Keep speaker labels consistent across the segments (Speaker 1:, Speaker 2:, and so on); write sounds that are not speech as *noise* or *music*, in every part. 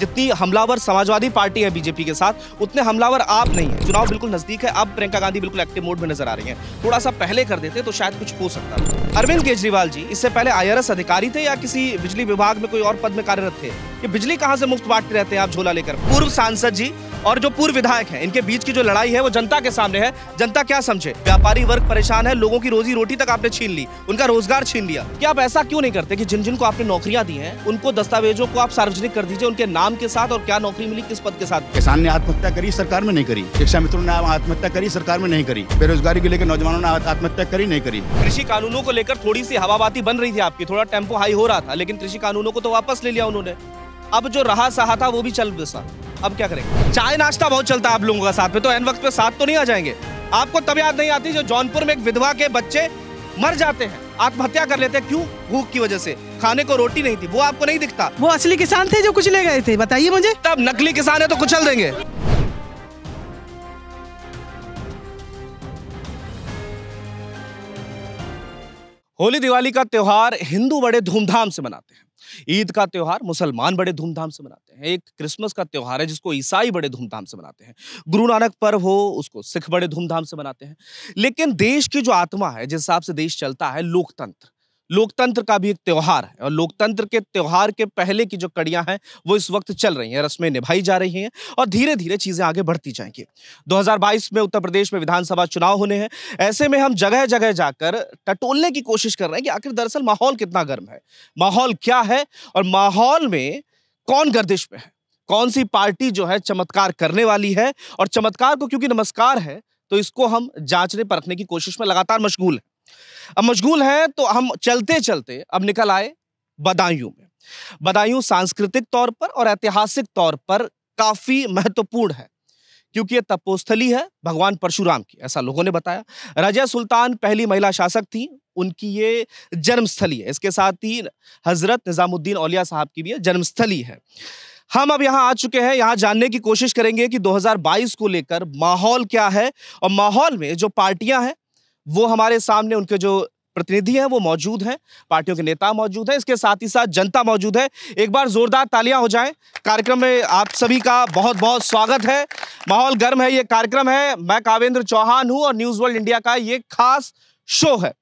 Speaker 1: जितनी हमलावर समाजवादी पार्टी है बीजेपी के साथ उतने हमलावर आप नहीं है चुनाव बिल्कुल नजदीक है अब प्रियंका गांधी बिल्कुल एक्टिव मोड में नजर आ रही हैं थोड़ा सा पहले कर देते तो शायद कुछ हो सकता था अरविंद केजरीवाल जी इससे पहले आईआरएस अधिकारी थे या किसी बिजली विभाग में कोई और पद में कार्यरत थे ये बिजली कहाँ से मुफ्त बांटते रहते हैं आप झोला लेकर पूर्व सांसद जी और जो पूर्व विधायक हैं इनके बीच की जो लड़ाई है वो जनता के सामने है जनता क्या समझे व्यापारी वर्ग परेशान है लोगों की रोजी रोटी तक आपने छीन ली उनका रोजगार छीन लिया क्या आप ऐसा क्यों नहीं करते कि जिन जिन को आपने नौकरियां दी हैं उनको दस्तावेजों को आप सार्वजनिक कर दीजिए उनके नाम के साथ और क्या नौकरी मिली किस पद के साथ
Speaker 2: किसान ने आत्महत्या करी सरकार में नहीं करी शिक्षा मित्रों ने आत्महत्या करी सरकार में नहीं करी बेरोजगारी के लेकर नौजवानों ने आत्महत्या करी नहीं करी
Speaker 1: कृषि कानूनों को लेकर थोड़ी सी हवाबाती बन रही थी आपकी थोड़ा टेम्पो हाई हो रहा था लेकिन कृषि कानूनों को तो वापस ले लिया उन्होंने अब जो रहा सहा था वो भी चल बसा अब क्या करेंगे चाय नाश्ता बहुत चलता है आप लोगों का साथ में तो एन वक्त पे साथ तो नहीं आ जाएंगे आपको तब याद नहीं आती जो जौनपुर में एक विधवा के बच्चे मर जाते हैं आत्महत्या कर लेते हैं क्यों भूख की वजह से खाने को रोटी नहीं थी वो आपको नहीं दिखता वो
Speaker 3: असली किसान थे जो कुछ ले गए थे
Speaker 1: बताइए मुझे तब नकली किसान है तो कुचल देंगे होली दिवाली का त्योहार हिंदू बड़े धूमधाम से मनाते हैं ईद का त्यौहार मुसलमान बड़े धूमधाम से मनाते हैं एक क्रिसमस का त्यौहार है जिसको ईसाई बड़े धूमधाम से मनाते हैं गुरु नानक पर्व हो उसको सिख बड़े धूमधाम से मनाते हैं लेकिन देश की जो आत्मा है जिस हिसाब से देश चलता है लोकतंत्र लोकतंत्र का भी एक त्यौहार है और लोकतंत्र के त्यौहार के पहले की जो कड़ियां हैं वो इस वक्त चल रही हैं रस्में निभाई जा रही हैं और धीरे धीरे चीज़ें आगे बढ़ती जाएंगी 2022 में उत्तर प्रदेश में विधानसभा चुनाव होने हैं ऐसे में हम जगह जगह जाकर टटोलने की कोशिश कर रहे हैं कि आखिर दरअसल माहौल कितना गर्म है माहौल क्या है और माहौल में कौन गर्दिश में है कौन सी पार्टी जो है चमत्कार करने वाली है और चमत्कार को क्योंकि नमस्कार है तो इसको हम जांचने परखने की कोशिश में लगातार मशगूल हैं अब मशगूल हैं तो हम चलते चलते अब निकल आए बदायूं में बदायूं सांस्कृतिक तौर पर और ऐतिहासिक तौर पर काफ़ी महत्वपूर्ण है क्योंकि ये तपोस्थली है भगवान परशुराम की ऐसा लोगों ने बताया राजा सुल्तान पहली महिला शासक थी उनकी ये जन्मस्थली है इसके साथ ही हज़रत निज़ामुद्दीन औलिया साहब की भी ये जन्मस्थली है हम अब यहाँ आ चुके हैं यहाँ जानने की कोशिश करेंगे कि 2022 को लेकर माहौल क्या है और माहौल में जो पार्टियां हैं वो हमारे सामने उनके जो प्रतिनिधि हैं वो मौजूद हैं पार्टियों के नेता मौजूद हैं इसके साथ ही साथ जनता मौजूद है एक बार जोरदार तालियां हो जाएं कार्यक्रम में आप सभी का बहुत बहुत स्वागत है माहौल गर्म है ये कार्यक्रम है मैं कावेंद्र चौहान हूं और न्यूज़ वर्ल्ड इंडिया का ये खास शो है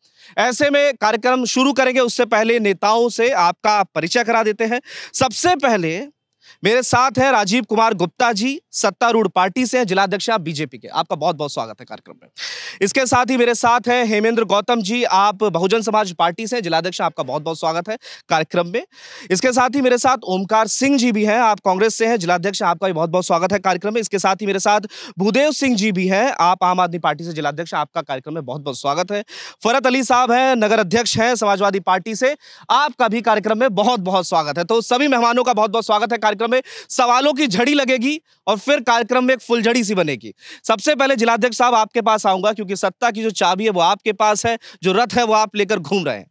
Speaker 1: ऐसे में कार्यक्रम शुरू करेंगे उससे पहले नेताओं से आपका परिचय करा देते हैं सबसे पहले मेरे साथ है राजीव कुमार गुप्ता जी सत्तारूढ़ पार्टी से जिलाध्यक्ष आप बीजेपी के आपका बहुत बहुत स्वागत है कार्यक्रम में इसके साथ ही मेरे साथ है हेमेंद्र गौतम जी आप बहुजन समाज पार्टी से जिलाध्यक्ष आपका बहुत बहुत स्वागत है कार्यक्रम में इसके साथ ही मेरे साथ ओमकार सिंह जी भी हैं आप कांग्रेस से हैं जिलाध्यक्ष आपका भी बहुत बहुत स्वागत है कार्यक्रम में इसके साथ ही मेरे साथ भूदेव सिंह जी भी हैं आप आम आदमी पार्टी से जिलाध्यक्ष आपका कार्यक्रम में बहुत बहुत स्वागत है फरत अली साहब हैं नगर अध्यक्ष हैं समाजवादी पार्टी से आपका भी कार्यक्रम में बहुत बहुत स्वागत है तो सभी मेहमानों का बहुत बहुत स्वागत है कार्यक्रम में सवालों की झड़ी लगेगी और फिर कार्यक्रम में एक फुलझड़ी सी बनेगी सबसे पहले जिलाध्यक्ष साहब आपके पास आऊंगा क्योंकि सत्ता की जो चाबी है वो आपके पास है जो रथ है वो आप लेकर घूम रहे हैं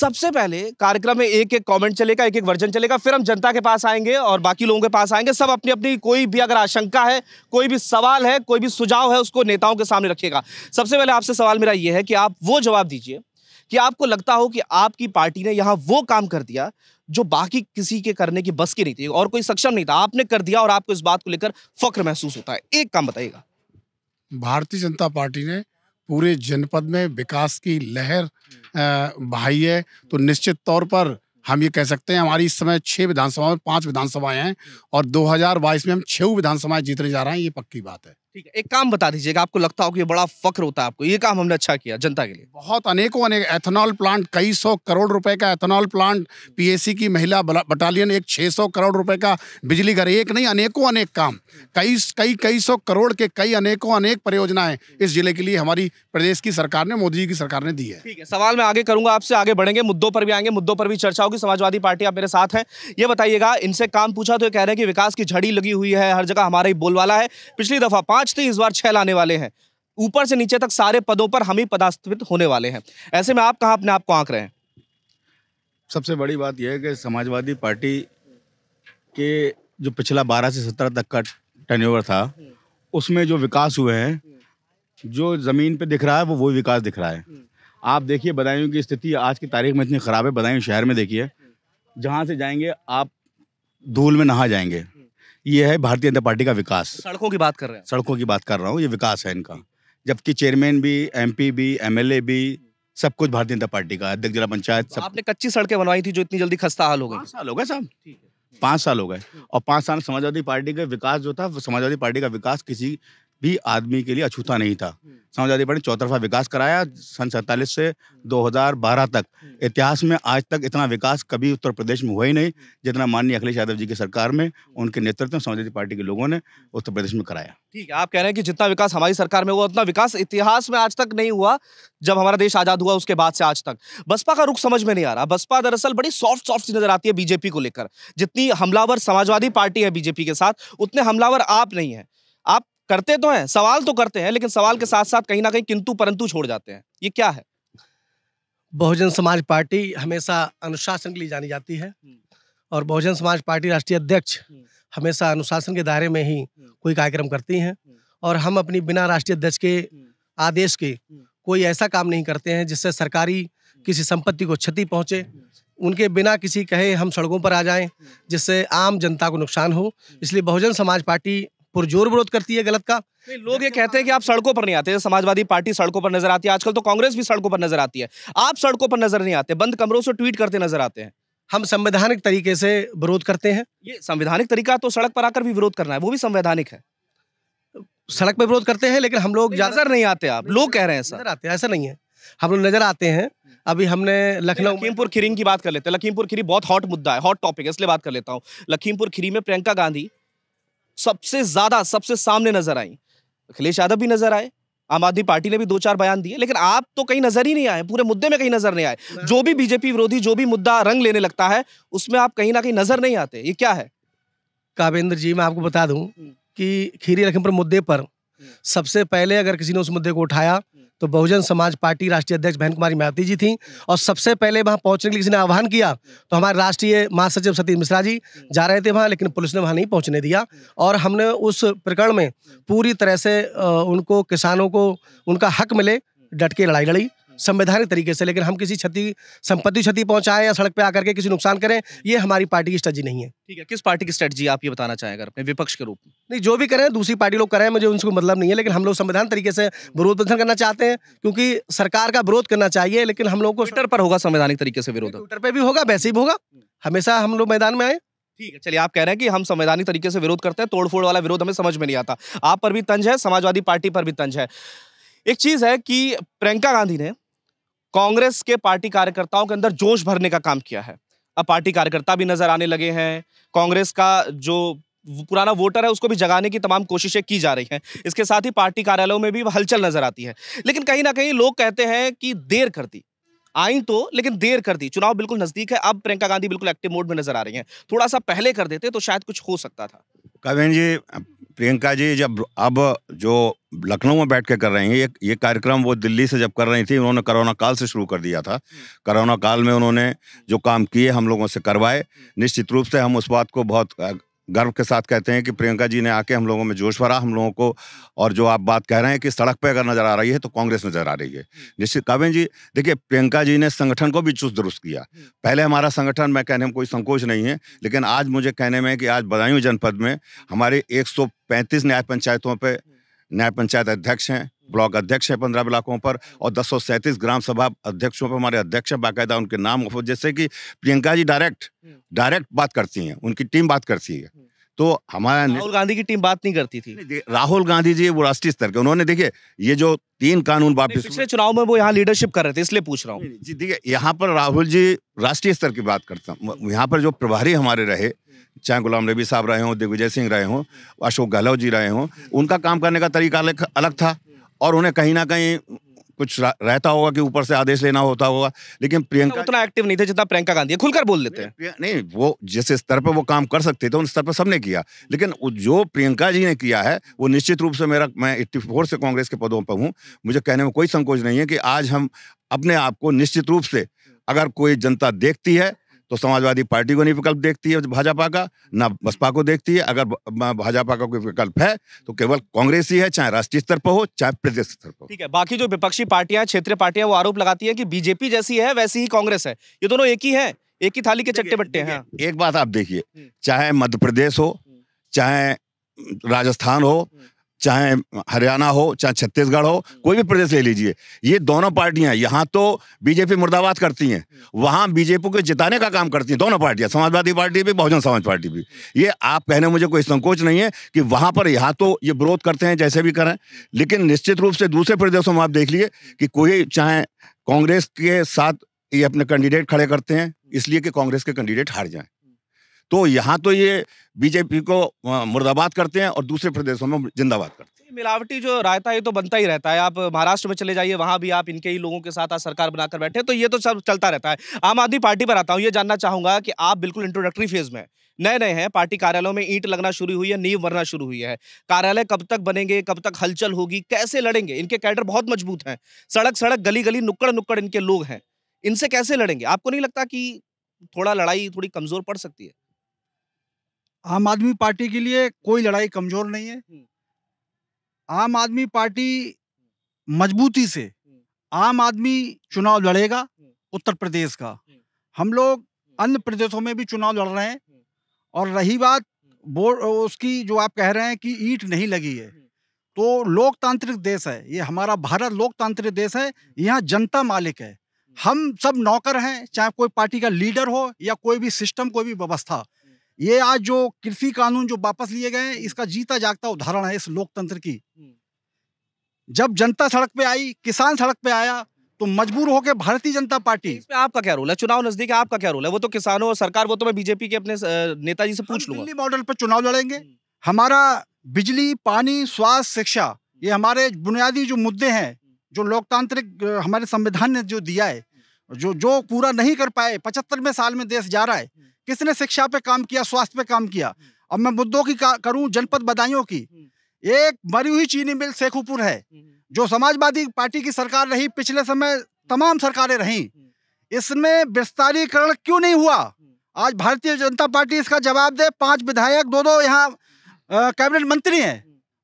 Speaker 1: सबसे पहले कार्यक्रम में एक एक कमेंट चलेगा एक एक वर्जन चलेगा फिर हम जनता के पास आएंगे और बाकी लोगों के पास आएंगे सब अपनी अपनी कोई भी अगर आशंका है कोई भी सवाल है कोई भी सुझाव है उसको नेताओं के सामने रखेगा सबसे पहले आपसे सवाल मेरा यह है कि आप वो जवाब दीजिए कि आपको लगता हो कि आपकी पार्टी ने यहाँ वो काम कर दिया जो बाकी किसी के करने की बस की नहीं थी और कोई सक्षम नहीं था आपने कर दिया और आपको इस बात को लेकर फख्र महसूस होता है एक काम बताइएगा
Speaker 4: भारतीय जनता पार्टी ने पूरे जनपद में विकास की लहर हम्म। बहाई है तो निश्चित तौर पर हम ये कह सकते हैं हमारी इस समय छः विधानसभा में पाँच विधानसभाएं हैं हम्म। और 2022 में हम छह विधानसभाएं जीतने जा रहे हैं ये पक्की बात है ठीक है एक काम बता दीजिएगा आपको लगता हो कि बड़ा फक्र होता है आपको ये काम हमने अच्छा किया जनता के लिए बहुत अनेकों अनेक एथेनॉल प्लांट कई सौ करोड़ रुपए का एथेनॉल प्लांट पीएसी की महिला बटालियन एक सौ करोड़ रुपए का बिजली घर एक नहीं अनेकों अनेक काम कई कई कई सौ करोड़ के कई अनेकों अनेक परियोजनाएं इस जिले के लिए हमारी प्रदेश की सरकार ने मोदी जी की सरकार ने दी है ठीक है सवाल मैं आगे करूंगा आपसे आगे
Speaker 1: बढ़ेंगे मुद्दों पर भी आएंगे मुद्दों पर भी चर्चा होगी समाजवादी पार्टी आप मेरे साथ हैं ये बताइएगा इनसे काम पूछा तो ये कह रहे हैं कि विकास की झड़ी लगी हुई है हर जगह हमारा ही बोलवाला है पिछली दफा पांच तो इस बार छह लाने वाले हैं ऊपर से नीचे तक सारे पदों पर हम ही पदास्थित होने वाले हैं ऐसे में आप कहाँ अपने आप को आंक रहे हैं
Speaker 2: सबसे बड़ी बात यह है कि समाजवादी पार्टी के जो पिछला बारह से सत्रह तक का टर्नओवर था उसमें जो विकास हुए हैं जो ज़मीन पे दिख रहा है वो वही विकास दिख रहा है आप देखिए बदायूं की स्थिति आज की तारीख में इतनी ख़राब है बदायूं शहर में देखिए जहाँ से जाएंगे आप धूल में नहा जाएंगे ये है भारतीय जनता पार्टी का विकास
Speaker 1: सड़कों की बात कर रहे
Speaker 2: हैं सड़कों की बात कर रहा हूँ ये विकास है इनका जबकि चेयरमैन भी एम भी एम भी सब कुछ भारतीय जनता पार्टी का अध्यक्ष जिला पंचायत तो सब आपने कच्ची सड़कें बनवाई थी जो इतनी जल्दी खस्ता हाल हो गई साल हो गए साहब पाँच साल हो गए और पाँच साल समाजवादी पार्टी का विकास जो था समाजवादी पार्टी का विकास किसी भी आदमी के लिए अछूता नहीं था हम्म। समाजवादी पार्टी चौतरफा विकास कराया सन सैतालीस से 2012 तक हम्म। इतिहास में आज तक इतना विकास कभी उत्तर प्रदेश में हुआ ही नहीं हम्म। जितना माननीय अखिलेश यादव जी की सरकार में उनके नेतृत्व में समाजवादी पार्टी के लोगों ने उत्तर प्रदेश में कराया
Speaker 1: ठीक है आप कह रहे हैं कि जितना विकास हमारी सरकार में हुआ उतना विकास इतिहास में आज तक नहीं हुआ जब हमारा देश आजाद हुआ उसके बाद से आज तक बसपा का रुख समझ में नहीं आ रहा बसपा दरअसल बड़ी सॉफ्ट सॉफ्ट नजर आती है बीजेपी को लेकर जितनी हमलावर समाजवादी पार्टी है बीजेपी के साथ उतने हमलावर आप नहीं है आप करते तो हैं सवाल तो करते हैं लेकिन सवाल के हम्म। साथ साथ कहीं ना कहीं किंतु परंतु छोड़ जाते हैं ये क्या है
Speaker 5: बहुजन समाज पार्टी हमेशा अनुशासन के लिए जानी जाती है हम्म। और बहुजन समाज पार्टी राष्ट्रीय अध्यक्ष हम्म। हमेशा अनुशासन के दायरे में ही कोई कार्यक्रम करती हैं और हम अपनी बिना राष्ट्रीय अध्यक्ष के आदेश के कोई ऐसा काम नहीं करते हैं जिससे सरकारी किसी संपत्ति को क्षति पहुंचे उनके बिना किसी कहे हम सड़कों पर आ जाएं जिससे आम जनता को नुकसान हो इसलिए बहुजन समाज पार्टी पुरजोर विरोध करती है गलत का
Speaker 1: लोग ये कहते हैं कि आप सड़कों पर नहीं आते समाजवादी पार्टी सड़कों पर नजर आती है आजकल तो कांग्रेस भी सड़कों पर नजर आती है आप सड़कों पर नजर नहीं आते बंद कमरों से ट्वीट करते नजर आते हैं हम संवैधानिक तरीके से विरोध करते हैं ये संवैधानिक तरीका
Speaker 5: तो सड़क पर आकर भी विरोध करना है वो भी संवैधानिक है सड़क पर विरोध करते हैं लेकिन हम लोग
Speaker 1: नजर नहीं आते आप लोग कह रहे हैं सर आते हैं ऐसा नहीं है हम लोग नजर आते हैं अभी हमने लखनऊ लखीमपुर खीरी की बात कर लेते हैं लखीमपुर खीरी बहुत हॉट मुद्दा है हॉट टॉपिक है इसलिए बात कर लेता हूँ लखीमपुर खीरी में प्रियंका गांधी सबसे ज्यादा सबसे सामने नजर आई अखिलेश यादव भी नजर आए आम आदमी पार्टी ने भी दो चार बयान दिए लेकिन आप तो कहीं नजर ही नहीं आए पूरे मुद्दे में कहीं नजर नहीं आए जो भी तो- बीजेपी विरोधी जो भी मुद्दा रंग लेने लगता है उसमें आप कहीं ना कहीं नजर नहीं आते ये क्या है
Speaker 5: कावेंद्र जी मैं आपको बता दूं हम्म। कि खीरी लखीमपुर मुद्दे पर हम्म। सबसे पहले अगर किसी ने उस मुद्दे को उठाया तो बहुजन समाज पार्टी राष्ट्रीय अध्यक्ष बहन कुमारी मायावती जी थी और सबसे पहले वहाँ पहुँचने के लिए किसी ने आह्वान किया तो हमारे राष्ट्रीय महासचिव सतीश मिश्रा जी जा रहे थे वहाँ लेकिन पुलिस ने वहाँ नहीं पहुँचने दिया और हमने उस प्रकरण में पूरी तरह से उनको किसानों को उनका हक मिले डट के लड़ाई लड़ी संवैधानिक तरीके से लेकिन हम किसी क्षति संपत्ति क्षति पहुंचाएं या सड़क पर आकर के किसी नुकसान करें ये हमारी पार्टी की स्ट्रेटी नहीं है
Speaker 1: ठीक है किस पार्टी की स्ट्रेटजी आप ये बताना चाहेंगे अपने विपक्ष के रूप में
Speaker 5: नहीं जो भी करें दूसरी पार्टी लोग करें मुझे उनको मतलब नहीं है लेकिन हम लोग संविधान तरीके से विरोध प्रदर्शन करना चाहते हैं क्योंकि सरकार का विरोध करना चाहिए लेकिन हम लोग को ट्विटर पर होगा संवैधानिक तरीके से विरोध ट्विटर पर भी होगा वैसे भी होगा हमेशा हम लोग मैदान में आए
Speaker 1: ठीक है चलिए आप कह रहे हैं कि हम संवैधानिक तरीके से विरोध करते हैं तोड़फोड़ वाला विरोध हमें समझ में नहीं आता आप पर भी तंज है समाजवादी पार्टी पर भी तंज है एक चीज है कि प्रियंका गांधी ने कांग्रेस के पार्टी कार्यकर्ताओं के अंदर जोश भरने का काम किया है अब पार्टी कार्यकर्ता भी नजर आने लगे हैं कांग्रेस का जो पुराना वोटर है उसको भी जगाने की तमाम कोशिशें की जा रही हैं इसके साथ ही पार्टी कार्यालयों में भी हलचल नजर आती है लेकिन कहीं ना कहीं लोग कहते हैं कि देर कर दी आई तो लेकिन देर कर दी चुनाव बिल्कुल नजदीक है अब प्रियंका गांधी बिल्कुल एक्टिव मोड में नजर आ रही हैं थोड़ा सा पहले कर देते तो शायद कुछ हो सकता था
Speaker 6: कविन जी प्रियंका जी जब अब जो लखनऊ में बैठ के कर रही हैं ये ये कार्यक्रम वो दिल्ली से जब कर रही थी उन्होंने कोरोना काल से शुरू कर दिया था हम्म। कोरोना काल में उन्होंने जो काम किए हम लोगों से करवाए हम्म। निश्चित रूप से हम उस बात को बहुत गर्व के साथ कहते हैं कि प्रियंका जी ने आके हम लोगों में जोश भरा हम लोगों को और जो आप बात कह रहे हैं कि सड़क पे अगर नजर आ रही है तो कांग्रेस नजर आ रही है जैसे काव्य जी देखिए प्रियंका जी ने संगठन को भी चुस्त दुरुस्त किया पहले हमारा संगठन मैं कहने में कोई संकोच नहीं है लेकिन आज मुझे कहने में कि आज बदायूं जनपद में हमारे एक न्याय पंचायतों पर न्याय पंचायत अध्यक्ष हैं ब्लॉक अध्यक्ष है पंद्रह ब्लॉकों पर और दस ग्राम सभा अध्यक्षों पर हमारे अध्यक्ष हैं बाकायदा उनके नाम जैसे कि Priyanka ji direct hmm. Direct बात करती हैं उनकी टीम बात करती है हम्म। तो हमारा राहुल
Speaker 1: गांधी की टीम बात नहीं करती थी
Speaker 6: राहुल गांधी जी वो राष्ट्रीय स्तर के उन्होंने देखिए ये जो तीन कानून
Speaker 1: वापिस पिछले चुनाव में वो यहाँ लीडरशिप कर रहे थे इसलिए पूछ रहा हूँ जी
Speaker 6: देखिए यहाँ पर राहुल जी राष्ट्रीय स्तर की बात करता हूँ यहाँ पर जो प्रभारी हमारे रहे हम्म। चाहे गुलाम नबी साहब रहे हों दिग्विजय सिंह रहे हों अशोक गहलोत जी रहे हों उनका काम करने का तरीका अलग था और उन्हें कहीं ना कहीं कुछ रहता होगा कि ऊपर से आदेश लेना होता होगा लेकिन प्रियंका उतना
Speaker 1: एक्टिव नहीं थे जितना प्रियंका गांधी
Speaker 6: खुलकर बोल देते हैं नहीं वो जिस स्तर पर वो काम कर सकते थे उन स्तर पर सबने किया लेकिन जो प्रियंका जी ने किया है वो निश्चित रूप से मेरा मैं एट्टी से कांग्रेस के पदों पर हूँ मुझे कहने में कोई संकोच नहीं है कि आज हम अपने आप को निश्चित रूप से अगर कोई जनता देखती है तो समाजवादी पार्टी को नहीं विकल्प देखती है भाजपा का ना बसपा को देखती है अगर भाजपा का कोई विकल्प है तो केवल कांग्रेस ही है चाहे राष्ट्रीय स्तर पर हो चाहे प्रदेश स्तर
Speaker 1: पर ठीक है बाकी जो विपक्षी पार्टियां क्षेत्रीय पार्टियां वो आरोप लगाती है कि बीजेपी जैसी है वैसी ही कांग्रेस है ये दोनों एक ही है एक ही थाली के चट्टे बट्टे हैं
Speaker 6: एक बात आप देखिए हम्म। चाहे मध्य प्रदेश हो हम्म। चाहे राजस्थान हो हम्म। चाहे हरियाणा हो चाहे छत्तीसगढ़ हो हम्म। कोई भी प्रदेश ले लीजिए ये दोनों पार्टियां यहाँ तो बीजेपी मुर्दाबाद करती हैं हम्म। वहाँ बीजेपी को जिताने का काम करती हैं दोनों पार्टियां समाजवादी पार्टी भी बहुजन समाज पार्टी भी ये आप कहने मुझे कोई संकोच नहीं है कि वहाँ पर यहाँ तो ये विरोध करते हैं जैसे भी करें लेकिन निश्चित रूप से दूसरे प्रदेशों में आप देख लीजिए कि कोई चाहे कांग्रेस के साथ ये अपने कैंडिडेट खड़े करते हैं इसलिए कि कांग्रेस के कैंडिडेट हार जाएं तो यहाँ तो ये बीजेपी को मुर्दाबाद करते हैं और दूसरे प्रदेशों में जिंदाबाद
Speaker 1: करते हैं मिलावटी जो रायता ये तो बनता ही रहता है आप महाराष्ट्र में चले जाइए वहाँ भी आप इनके ही लोगों के साथ आज सरकार बनाकर बैठे तो ये तो सब चलता रहता है आम आदमी पार्टी पर आता हूँ ये जानना चाहूंगा कि आप बिल्कुल इंट्रोडक्टरी फेज में नए नए हैं पार्टी कार्यालयों में ईंट लगना शुरू हुई है नींव भरना शुरू हुई है कार्यालय कब तक बनेंगे कब तक हलचल होगी कैसे लड़ेंगे इनके कैडर बहुत मजबूत हैं सड़क सड़क गली गली नुक्कड़ नुक्कड़ इनके लोग हैं इनसे कैसे लड़ेंगे आपको नहीं लगता कि थोड़ा लड़ाई थोड़ी कमजोर पड़ सकती है आम आदमी
Speaker 7: पार्टी के लिए कोई लड़ाई कमजोर नहीं है हम्म। आम आदमी पार्टी मजबूती से हम्म। आम आदमी चुनाव लड़ेगा हम्म। उत्तर प्रदेश का हम लोग अन्य प्रदेशों में भी चुनाव लड़ रहे हैं और रही बात बोर्ड उसकी जो आप कह रहे हैं कि ईट नहीं लगी है तो लोकतांत्रिक देश है ये हमारा भारत लोकतांत्रिक देश है यहाँ जनता मालिक है हम सब नौकर हैं चाहे कोई पार्टी का लीडर हो या कोई भी सिस्टम कोई भी व्यवस्था ये आज जो कृषि कानून जो वापस लिए गए हैं इसका जीता जागता उदाहरण है इस लोकतंत्र की हम्म। जब जनता सड़क पे आई किसान सड़क पे आया तो मजबूर होकर भारतीय जनता पार्टी तो इसमें
Speaker 1: आपका क्या रोल है चुनाव नजदीक है आपका क्या रोल है वो तो किसानों और सरकार वो तो मैं बीजेपी के अपने नेताजी से पूछ लूंगा मॉडल पर चुनाव
Speaker 7: लड़ेंगे हम्म। हमारा बिजली पानी स्वास्थ्य शिक्षा ये हमारे बुनियादी जो मुद्दे हैं हम्म। जो लोकतांत्रिक हमारे संविधान ने जो दिया है जो जो पूरा नहीं कर पाए पचहत्तरवें साल में देश जा रहा है किसने शिक्षा पे काम किया स्वास्थ्य पे काम किया हम्म। अब मैं मुद्दों की करूं जनपद बदायूं की हम्म। एक मरी हुई चीनी मिल शेखुपुर है हम्म, जो समाजवादी पार्टी की सरकार रही पिछले समय तमाम सरकारें रहीं इसमें विस्तारीकरण क्यों नहीं हुआ आज भारतीय जनता पार्टी इसका जवाब दे पांच विधायक दो दो यहाँ कैबिनेट मंत्री हैं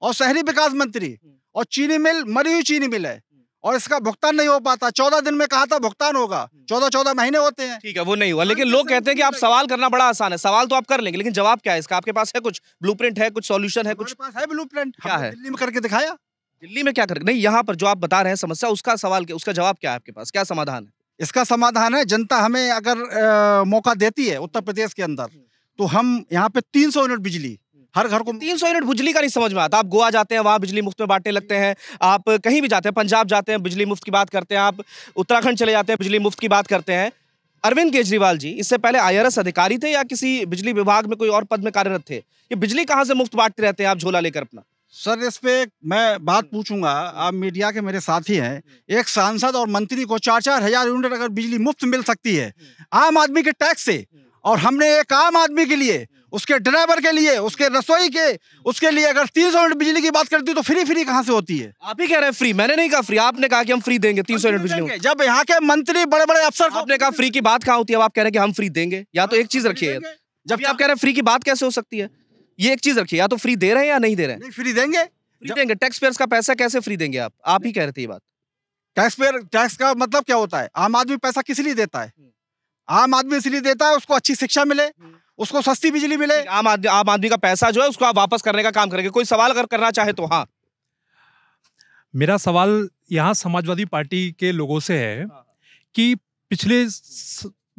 Speaker 7: और शहरी विकास मंत्री और चीनी मिल मरी हुई चीनी मिल है और इसका भुगतान नहीं हो पाता चौदह दिन में कहा था भुगतान होगा हम्म। चौदह चौदह महीने होते
Speaker 1: हैं ठीक है वो नहीं हुआ हाँ, लेकिन तो लोग कहते हैं कि आप सवाल करना बड़ा आसान है सवाल तो आप कर लेंगे लेकिन जवाब क्या है इसका आपके पास है कुछ ब्लू है कुछ सोल्यूशन है कुछ पास है ब्लूप्रिंट क्या है दिल्ली में करके दिखाया दिल्ली में क्या करके नहीं यहाँ पर जो आप बता रहे हैं समस्या उसका सवाल उसका जवाब क्या है आपके पास क्या समाधान है इसका समाधान है जनता हमें
Speaker 7: अगर मौका देती है उत्तर प्रदेश के अंदर हम्म। तो हम यहाँ पे 300 यूनिट बिजली
Speaker 1: हर घर को तीन सौ यूनिट बिजली का नहीं समझ में आता आप गोवा जाते हैं वहाँ बिजली मुफ्त में बांटने लगते हैं आप कहीं भी जाते हैं पंजाब जाते हैं बिजली मुफ्त की बात करते हैं आप उत्तराखंड चले जाते हैं बिजली मुफ्त की बात करते हैं अरविंद केजरीवाल जी इससे पहले आई अधिकारी थे या किसी बिजली विभाग में कोई और पद में कार्यरत थे ये बिजली कहाँ से मुफ्त बांटते रहते हैं आप झोला लेकर अपना सर इस पे मैं बात पूछूंगा आप मीडिया
Speaker 7: के मेरे साथी हैं एक सांसद और मंत्री को चार चार हजार यूनिट अगर बिजली मुफ्त मिल सकती है आम आदमी के टैक्स से और हमने एक आम आदमी के लिए उसके ड्राइवर के लिए उसके
Speaker 1: रसोई के उसके लिए अगर तीन सौ यूनिट बिजली की बात करती तो फ्री फ्री कहाँ से होती है आप ही कह रहे हैं फ्री मैंने नहीं कहा फ्री आपने कहा कि हम फ्री देंगे तीन सौ यूनिट बिजली जब यहाँ के मंत्री बड़े बड़े अफसर आपने कहा फ्री की बात कहाँ होती है अब आप कह रहे हैं कि हम फ्री देंगे या तो एक चीज रखिए जबकि आप कह रहे हैं फ्री की बात कैसे हो सकती है ये एक चीज रखिए या तो फ्री दे रहे हैं या नहीं दे रहे हैं फ्री देंगे फ्री देंगे टैक्स पेयर का पैसा कैसे फ्री देंगे आप आप ही कह रहे थे ये बात
Speaker 7: टैक्स पेयर टैक्स का मतलब क्या होता है आम आदमी पैसा किस लिए देता है
Speaker 1: हम्म। आम आदमी इसलिए देता है उसको अच्छी शिक्षा मिले हम्म। उसको सस्ती बिजली मिले आम आदमी आम आदमी का पैसा जो है उसको आप वापस करने का काम करेंगे कोई सवाल अगर करना चाहे तो हाँ
Speaker 8: मेरा सवाल यहाँ समाजवादी पार्टी के लोगों से है हाँ। कि पिछले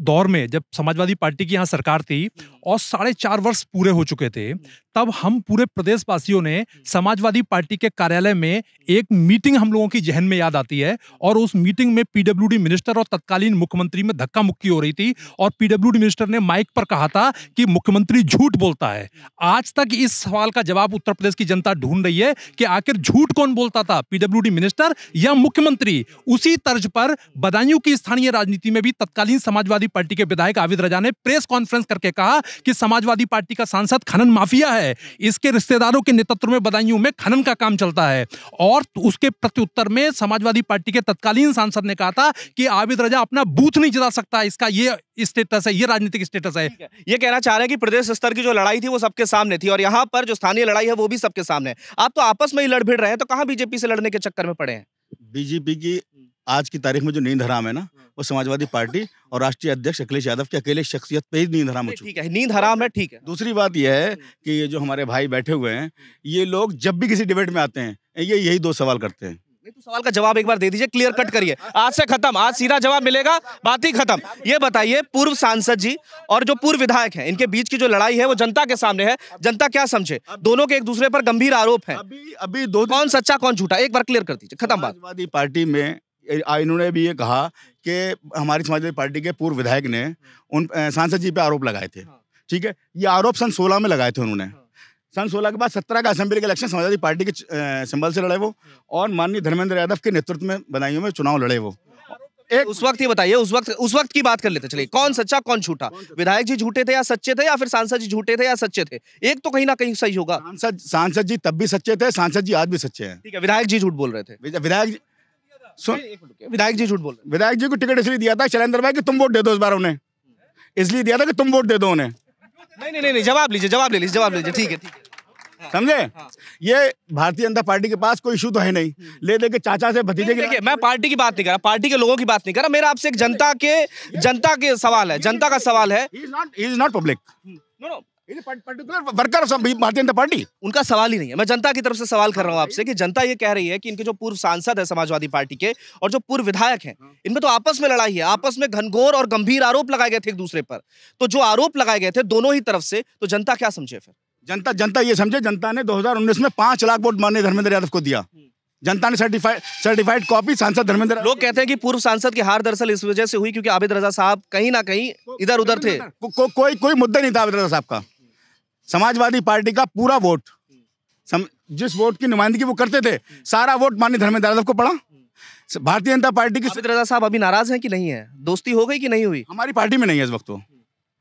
Speaker 8: दौर में जब समाजवादी पार्टी की यहाँ सरकार थी हम्म। और साढ़े चार वर्ष पूरे हो चुके थे हम्म। तब हम पूरे प्रदेशवासियों ने हम्म। समाजवादी पार्टी के कार्यालय में एक मीटिंग हम लोगों की जहन में याद आती है और उस मीटिंग में पीडब्ल्यूडी मिनिस्टर और तत्कालीन मुख्यमंत्री में धक्का मुक्की हो रही थी और पीडब्ल्यूडी मिनिस्टर ने माइक पर कहा था कि मुख्यमंत्री झूठ बोलता है आज तक इस सवाल का जवाब उत्तर प्रदेश की जनता ढूंढ रही है कि आखिर झूठ कौन बोलता था पीडब्ल्यूडी मिनिस्टर या मुख्यमंत्री उसी तर्ज पर बदायूं की स्थानीय राजनीति में भी तत्कालीन समाजवादी समाजवादी पार्टी के विधायक आविद रजा ने प्रेस कॉन्फ्रेंस करके कहा कि समाजवादी पार्टी का सांसद खनन माफिया है इसके रिश्तेदारों के नेतृत्व में बदायूं में खनन का काम चलता है और उसके प्रत्युत्तर में समाजवादी पार्टी के तत्कालीन सांसद ने कहा था कि आविद रजा अपना बूथ नहीं जिता सकता इसका ये स्टेटस है ये राजनीतिक स्टेटस है ये कहना चाह रहे हैं कि प्रदेश स्तर की जो लड़ाई थी वो सबके सामने थी और
Speaker 1: यहाँ पर जो स्थानीय लड़ाई है वो भी सबके सामने आप तो आपस में ही लड़ भिड़ रहे हैं तो कहाँ बीजेपी से लड़ने के चक्कर में पड़े हैं
Speaker 2: बीजेपी की आज की तारीख में जो नींद हराम है ना हाँ। वो समाजवादी पार्टी और राष्ट्रीय अध्यक्ष अखिलेश यादव के अकेले शख्सियत पे ही नींद हराम हो चुकी है नींद हराम है ठीक है दूसरी बात यह है हम्म। कि ये जो हमारे भाई बैठे हुए हैं ये लोग जब भी किसी डिबेट में आते हैं ये यही दो सवाल करते हैं हम्म,
Speaker 1: तो सवाल का जवाब एक बार दे दीजिए क्लियर कट करिए आज से खत्म आज सीधा जवाब मिलेगा बात ही खत्म ये बताइए पूर्व सांसद जी और जो पूर्व विधायक हैं इनके बीच की जो लड़ाई है वो जनता के सामने है जनता क्या समझे दोनों के एक दूसरे पर गंभीर आरोप है अभी अभी दो कौन सच्चा कौन झूठा एक बार क्लियर कर दीजिए खत्म
Speaker 2: बात पार्टी में इन्होंने भी ये कहा कि हमारी समाजवादी पार्टी के पूर्व विधायक ने हम्म। उन सांसद जी पे आरोप लगाए थे हाँ। ठीक है ये आरोप सन सोलह में लगाए थे उन्होंने हाँ। सन सोलह के बाद सत्रह का असेंबली के इलेक्शन समाजवादी पार्टी के सिंबल से लड़े वो हाँ। और माननीय धर्मेंद्र यादव के नेतृत्व में बनाइयों में चुनाव लड़े वो एक उस वक्त ही बताइए उस
Speaker 1: वक्त उस वक्त की बात कर लेते चलिए कौन सच्चा कौन झूठा विधायक जी झूठे थे या सच्चे थे या फिर सांसद जी झूठे थे या सच्चे थे एक तो कहीं ना कहीं
Speaker 2: सही होगा सांसद सांसद जी तब भी सच्चे थे सांसद जी आज भी सच्चे हैं ठीक है विधायक जी झूठ बोल रहे थे विधायक जी विधायक जी झूठ बोल रहे विधायक जी को टिकट इसलिए दिया था शैलेंद्र भाई की तुम वोट दे दो इस बार उन्हें इसलिए दिया था कि तुम वोट दे दो उन्हें
Speaker 1: नहीं नहीं नहीं जवाब लीजिए जवाब ले लीजिए जवाब लीजिए ठीक है
Speaker 2: समझे हाँ। ये भारतीय जनता पार्टी के पास कोई इशू तो है नहीं ले दे के चाचा
Speaker 1: से भतीजे के मैं पार्टी की बात नहीं कर रहा पार्टी के लोगों की बात नहीं कर रहा मेरा आपसे एक जनता के जनता के सवाल है जनता का सवाल है is not public particular worker Bharatiya Janata party उनका सवाल ही नहीं है मैं जनता की तरफ से सवाल कर रहा हूँ हाँ, आपसे कि जनता ये कह रही है कि इनके जो पूर्व सांसद है समाजवादी पार्टी के और जो पूर्व विधायक हैं हाँ। इनमें तो आपस में लड़ाई है आपस में घनघोर और गंभीर आरोप
Speaker 2: लगाए गए थे एक दूसरे पर तो जो आरोप लगाए गए थे दोनों ही तरफ से तो जनता क्या समझे फिर जनता जनता ये समझे जनता ने 2019 में पांच लाख वोट माननीय धर्मेंद्र यादव को दिया हम्म। जनता ने सर्टिफाइड सर्टिफाइड कॉपी सांसद धर्मेंद्र
Speaker 1: लोग कहते हैं कि पूर्व सांसद की हार दरअसल इस वजह से हुई क्योंकि आबिद रजा साहब कहीं ना कहीं इधर उधर थे
Speaker 2: कोई कोई मुद्दा नहीं था आबिद रजा साहब का समाजवादी पार्टी का पूरा वोट सम, जिस वोट की नुमाइंदगी वो करते थे सारा वोट माननीय धर्मेंद्र यादव को पड़ा भारतीय जनता पार्टी की रजा साहब अभी नाराज हैं कि नहीं है दोस्ती हो गई कि नहीं हुई हमारी पार्टी में नहीं है इस वक्त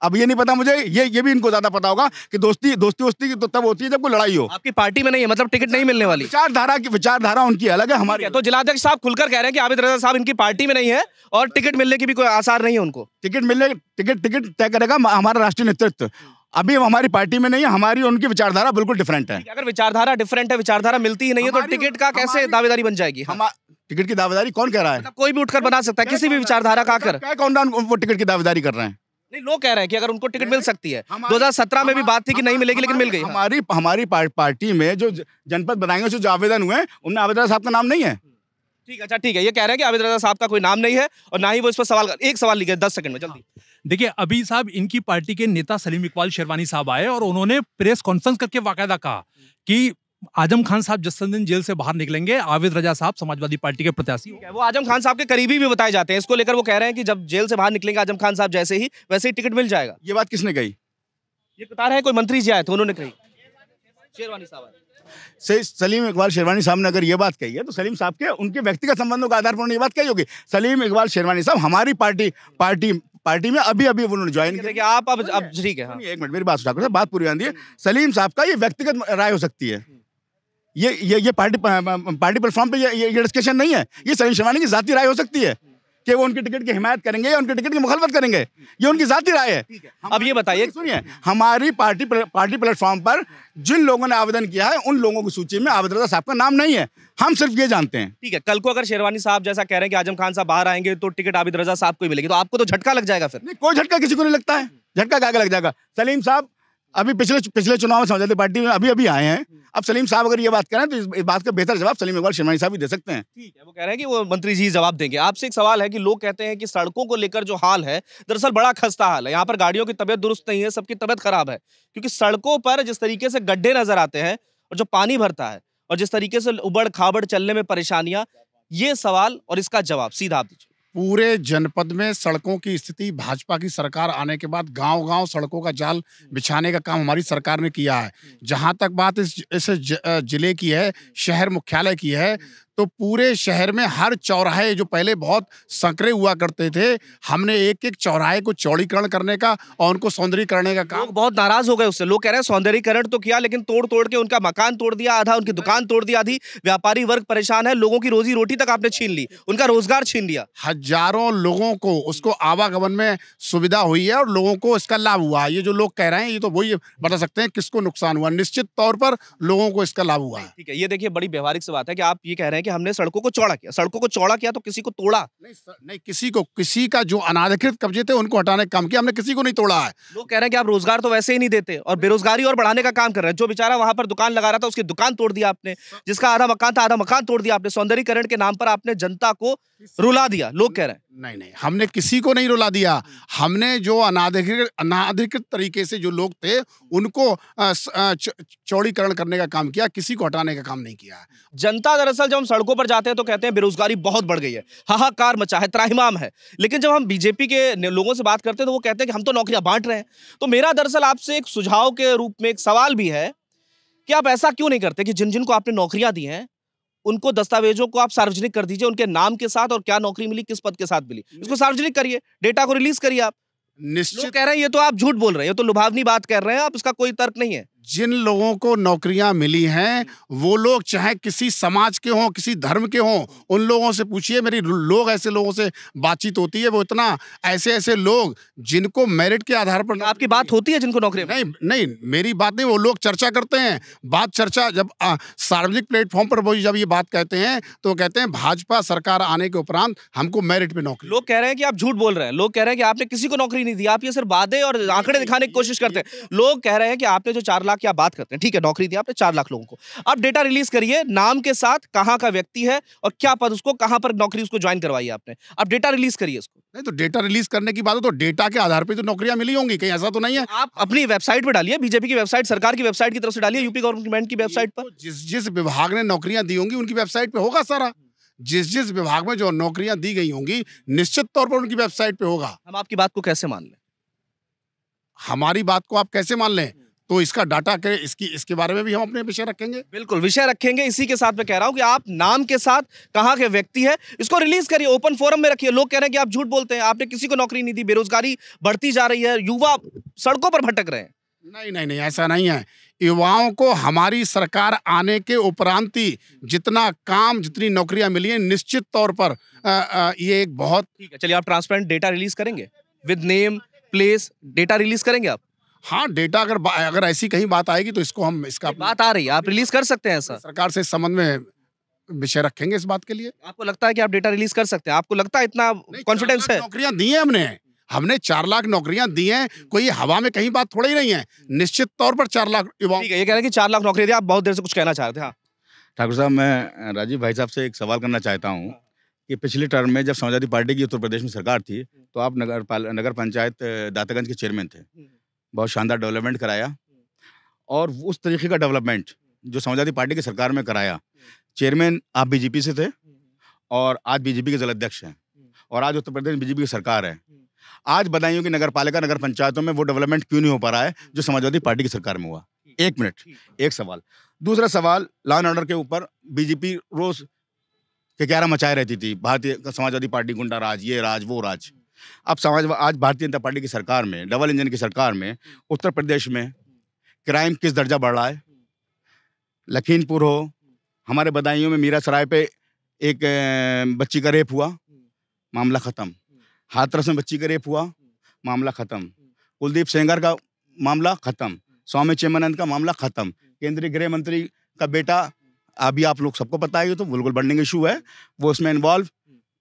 Speaker 2: अब ये नहीं पता मुझे ये ये भी इनको ज्यादा पता होगा कि दोस्ती दोस्ती वोस्ती तो तब होती है जब कोई लड़ाई हो आपकी
Speaker 1: पार्टी में नहीं है मतलब टिकट नहीं मिलने वाली
Speaker 2: विचारधारा की विचारधारा उनकी अलग है
Speaker 1: हमारी तो जिलाध्यक्ष साहब खुलकर कह रहे हैं कि आबिद रजा साहब इनकी पार्टी में नहीं है और टिकट मिलने की भी कोई आसार नहीं है उनको
Speaker 2: टिकट मिलने टिकट टिकट तय करेगा हमारा राष्ट्रीय नेतृत्व अभी हम हमारी पार्टी में नहीं है हमारी उनकी विचारधारा बिल्कुल डिफरेंट है
Speaker 1: अगर विचारधारा डिफरेंट है विचारधारा मिलती ही नहीं है तो टिकट का कैसे दावेदारी बन जाएगी हम
Speaker 2: टिकट की दावेदारी कौन कह रहा है मतलब कोई भी उठकर बना सकता है किसी भी विचारधारा का कर कौन वो टिकट की दावेदारी कर रहे हैं
Speaker 1: नहीं लोग कह रहे हैं कि अगर उनको टिकट मिल सकती है
Speaker 2: 2017 में भी बात थी कि नहीं मिलेगी लेकिन मिल गई हाँ। हमारी हमारी पार्टी में जो जनपद बनाएंगे जो आवेदन हुए उनमें आवेदन साहब का नाम नहीं है
Speaker 1: ठीक है अच्छा ठीक है ये कह रहे हैं कि आवेदन साहब का कोई नाम नहीं है और ना ही वो इस पर सवाल एक सवाल लिखे दस सेकंड में जल्दी
Speaker 8: देखिए अभी साहब इनकी पार्टी के नेता सलीम इकबाल शेरवानी साहब आए और उन्होंने प्रेस कॉन्फ्रेंस करके बाकायदा कहा कि आजम खान साहब जिस दिन जेल से बाहर निकलेंगे आविद रजा साहब समाजवादी पार्टी के प्रत्याशी
Speaker 1: वो आजम खान साहब के करीबी भी बताए जाते हैं इसको लेकर वो कह रहे हैं कि जब जेल से बाहर निकलेंगे आजम खान साहब जैसे
Speaker 2: ही वैसे ही टिकट मिल जाएगा ये बात किसने कही ये बता रहे हैं कोई मंत्री जी आए थे उन्होंने कही शेरवानी साहब से सलीम इकबाल शेरवानी साहब ने अगर ये बात कही है तो सलीम साहब के उनके व्यक्तिगत संबंधों के आधार पर उन्होंने ये बात कही होगी सलीम इकबाल शेरवानी साहब हमारी पार्टी पार्टी पार्टी में अभी अभी उन्होंने ज्वाइन किया आप अब अब ठीक है हाँ। एक मिनट मेरी बात ठाकुर साहब बात पूरी आंदी है सलीम साहब का ये व्यक्तिगत राय हो सकती है हम्म। ये ये ये पार्टी पार्टी प्लेटफॉर्म पे ये ये डिस्कशन नहीं है ये सलीम शर्मानी की जाती राय हो सकती है कि वो उनकी टिकट की हिमायत करेंगे या उनकी टिकट की मुखालफत करेंगे ये उनकी जाती राय है अब ये बताइए तो सुनिए हमारी पार्टी पार्टी प्लेटफॉर्म पर जिन लोगों ने आवेदन किया है उन लोगों की सूची में आवेदनता साहब का नाम नहीं है हम सिर्फ ये जानते हैं
Speaker 1: ठीक है कल को अगर शेरवानी साहब जैसा कह रहे हैं कि आजम खान साहब बाहर आएंगे तो टिकट आबिद रजा साहब को ही मिलेगी तो आपको तो झटका लग जाएगा फिर नहीं
Speaker 2: कोई झटका किसी को नहीं लगता है झटका क्या लग जाएगा सलीम साहब अभी पिछले पिछले चुनाव में समाजवादी पार्टी में अभी अभी आए हैं हम्म। अब सलीम साहब अगर ये बात करें तो इस, बात का बेहतर जवाब सलीम अकबर शर्मानी साहब भी दे सकते हैं ठीक
Speaker 1: है वो कह रहे हैं कि वो मंत्री जी जवाब देंगे आपसे एक सवाल है कि लोग कहते हैं कि सड़कों को लेकर जो हाल है दरअसल बड़ा खस्ता हाल है यहाँ पर गाड़ियों की तबियत दुरुस्त नहीं है सबकी तबियत खराब है क्योंकि सड़कों पर जिस तरीके से गड्ढे नजर आते हैं और जो पानी भरता है और जिस तरीके से उबड़ खाबड़ चलने में परेशानियां
Speaker 4: ये सवाल और इसका जवाब सीधा आप दीजिए पूरे जनपद में सड़कों की स्थिति भाजपा की सरकार आने के बाद गांव-गांव सड़कों का जाल बिछाने का काम हमारी सरकार ने किया है जहां तक बात इस इस जिले की है शहर मुख्यालय की है तो पूरे शहर में हर चौराहे जो पहले बहुत संकरे हुआ करते थे हमने एक एक चौराहे को चौड़ीकरण करने का और उनको सौंदर्यीकरण का काम बहुत नाराज हो गए उससे लोग कह रहे हैं सौंदर्यीकरण तो किया लेकिन
Speaker 1: तोड़ तोड़ के उनका मकान तोड़ दिया आधा उनकी दुकान तोड़ दिया आधी व्यापारी वर्ग परेशान है लोगों की रोजी रोटी तक
Speaker 4: आपने छीन ली उनका रोजगार छीन लिया हजारों लोगों को उसको आवागमन में सुविधा हुई है और लोगों को इसका लाभ हुआ ये जो लोग कह रहे हैं ये तो वही बता सकते हैं किसको नुकसान हुआ निश्चित तौर पर लोगों को इसका लाभ हुआ है ठीक
Speaker 1: है ये देखिए बड़ी व्यवहारिक से बात है कि आप ये कह रहे हैं कि हमने सड़कों को चौड़ा किया सड़कों को चौड़ा किया तो किसी को
Speaker 4: तोड़ा नहीं नहीं किसी को किसी का जो अनाधिकृत कब्जे थे उनको हटाने
Speaker 1: का काम किया हमने किसी को नहीं तोड़ा है वो कह रहे हैं कि आप रोजगार तो वैसे ही नहीं देते और बेरोजगारी और बढ़ाने का काम कर रहे हैं जो बेचारा वहां पर दुकान लगा रहा था उसकी दुकान तोड़ दिया आपने जिसका आधा मकान था आधा मकान तोड़ दिया आपने सौंदर्यकरण के नाम पर
Speaker 4: आपने जनता को रुला दिया लोग कह रहे हैं नहीं नहीं हमने किसी को नहीं रुला दिया हमने जो अनाधिकृत अनाधिकृत तरीके से जो लोग थे उनको चौड़ीकरण करने का काम किया किसी को हटाने का काम नहीं किया जनता दरअसल जब हम सड़कों पर जाते हैं तो कहते हैं
Speaker 1: बेरोजगारी बहुत बढ़ गई है हाहाकार मचा है त्राहिमाम है लेकिन जब हम बीजेपी के लोगों से बात करते हैं तो वो कहते हैं कि हम तो नौकरियां बांट रहे हैं तो मेरा दरअसल आपसे एक सुझाव के रूप में एक सवाल भी है कि आप ऐसा क्यों नहीं करते कि जिन जिनको आपने नौकरियां दी हैं उनको दस्तावेजों को आप सार्वजनिक कर दीजिए उनके नाम के साथ और क्या नौकरी मिली किस पद के साथ मिली इसको सार्वजनिक करिए डेटा को रिलीज करिए आप निश्चित कह रहे हैं ये तो आप झूठ बोल रहे हैं ये तो लुभावनी बात कर रहे हैं आप इसका कोई तर्क नहीं है
Speaker 4: जिन लोगों को नौकरियां मिली हैं वो लोग चाहे किसी समाज के हों किसी धर्म के हों उन लोगों से पूछिए मेरी लोग ऐसे लोगों से बातचीत होती है वो इतना ऐसे ऐसे लोग जिनको मेरिट के आधार पर आपकी बात होती है जिनको नौकरी नहीं नहीं मेरी बात नहीं वो लोग चर्चा करते हैं बात चर्चा जब सार्वजनिक प्लेटफॉर्म पर वो जब ये बात कहते हैं तो कहते हैं भाजपा सरकार आने के उपरांत हमको मेरिट पे नौकरी लोग कह रहे हैं कि आप झूठ बोल रहे हैं लोग कह रहे हैं कि आपने किसी को नौकरी
Speaker 1: नहीं दी आप ये सिर्फ वादे और आंकड़े दिखाने की कोशिश करते हैं तो- लोग कह रहे हैं कि आपने जो चार लाख क्या बात करते हैं ठीक है नौकरी दी आपने चार लाख लोगों को आप डेटा रिलीज करिए नाम के साथ कहाँ का व्यक्ति है और क्या पद उसको कहाँ पर नौकरी उसको ज्वाइन करवाई आपने आप डेटा रिलीज करिए इसको नहीं तो डेटा रिलीज करने की बात हो तो डेटा के
Speaker 4: आधार पर तो नौकरियां मिली होंगी कहीं ऐसा तो नहीं है आप अपनी वेबसाइट पर डालिए बीजेपी की वेबसाइट सरकार की वेबसाइट की तरफ से डालिए यूपी गवर्नमेंट की वेबसाइट पर तो जिस जिस विभाग ने नौकरियां दी होंगी उनकी वेबसाइट पर होगा सारा जिस जिस विभाग में जो नौकरियां दी गई होंगी निश्चित तौर पर उनकी वेबसाइट पे होगा हम आपकी बात को कैसे मान लें हमारी बात को आप कैसे मान लें तो इसका डाटा के इसकी इसके बारे में भी हम अपने विषय रखेंगे बिल्कुल विषय रखेंगे इसी के साथ मैं कह रहा हूँ कि आप नाम के साथ कहाँ के
Speaker 1: व्यक्ति है इसको रिलीज करिए ओपन फोरम में रखिए लोग कह रहे हैं कि आप झूठ बोलते हैं आपने किसी को नौकरी नहीं दी बेरोजगारी बढ़ती जा रही है युवा सड़कों पर भटक रहे हैं
Speaker 4: नहीं नहीं नहीं ऐसा नहीं है युवाओं को हमारी सरकार आने के उपरांत ही जितना काम जितनी नौकरियां मिली हैं निश्चित तौर पर आ, आ, ये एक बहुत ठीक है चलिए आप ट्रांसपेरेंट डेटा रिलीज करेंगे with name place data release करेंगे आप हाँ डेटा अगर अगर ऐसी कहीं बात आएगी तो इसको हम इसका बात आ रही है आप रिलीज कर सकते हैं सर सरकार से संबंध में विषय रखेंगे इस बात के लिए आपको लगता है कि आप डेटा रिलीज कर सकते हैं आपको लगता है इतना कॉन्फिडेंस है नौकरियां दी है हमने हमने चार लाख नौकरियां दी हैं कोई हवा में कहीं बात थोड़ी नहीं है निश्चित तौर पर चार लाख युवाओं ये कह रहे हैं कि चार
Speaker 2: लाख नौकरी दी आप बहुत देर से कुछ कहना चाहते थे हाँ। ठाकुर साहब मैं राजीव भाई साहब से एक सवाल करना चाहता हूँ कि पिछले टर्म में जब समाजवादी पार्टी की उत्तर प्रदेश में सरकार थी तो आप नगर नगर पंचायत दातागंज के चेयरमैन थे हम्म। बहुत शानदार डेवलपमेंट कराया और उस तरीके का डेवलपमेंट जो समाजवादी पार्टी की सरकार में कराया चेयरमैन आप बीजेपी से थे और आज बीजेपी के जिला अध्यक्ष हैं और आज उत्तर प्रदेश बीजेपी की सरकार है आज बदायूं की नगर पालिका नगर पंचायतों में वो डेवलपमेंट क्यों नहीं हो पा रहा है जो समाजवादी पार्टी की सरकार में हुआ एक मिनट एक सवाल दूसरा सवाल लॉ एंड ऑर्डर के ऊपर बीजेपी रोज के ग्यारह मचाए रहती थी भारतीय समाजवादी पार्टी गुंडा राज ये राज वो राज अब समाज आज भारतीय जनता पार्टी की सरकार में डबल इंजन की सरकार में उत्तर प्रदेश में क्राइम किस दर्जा बढ़ रहा है लखीमपुर हो हमारे बदायूं में मीरा सराय पे एक बच्ची का रेप हुआ मामला ख़त्म हाथरस में बच्ची का रेप हुआ मामला ख़त्म कुलदीप सेंगर का मामला ख़त्म स्वामी चेमानंद का मामला ख़त्म केंद्रीय गृह मंत्री का बेटा अभी आप लोग सबको पता है तो बिल्कुल बर्निंग इशू है वो उसमें इन्वॉल्व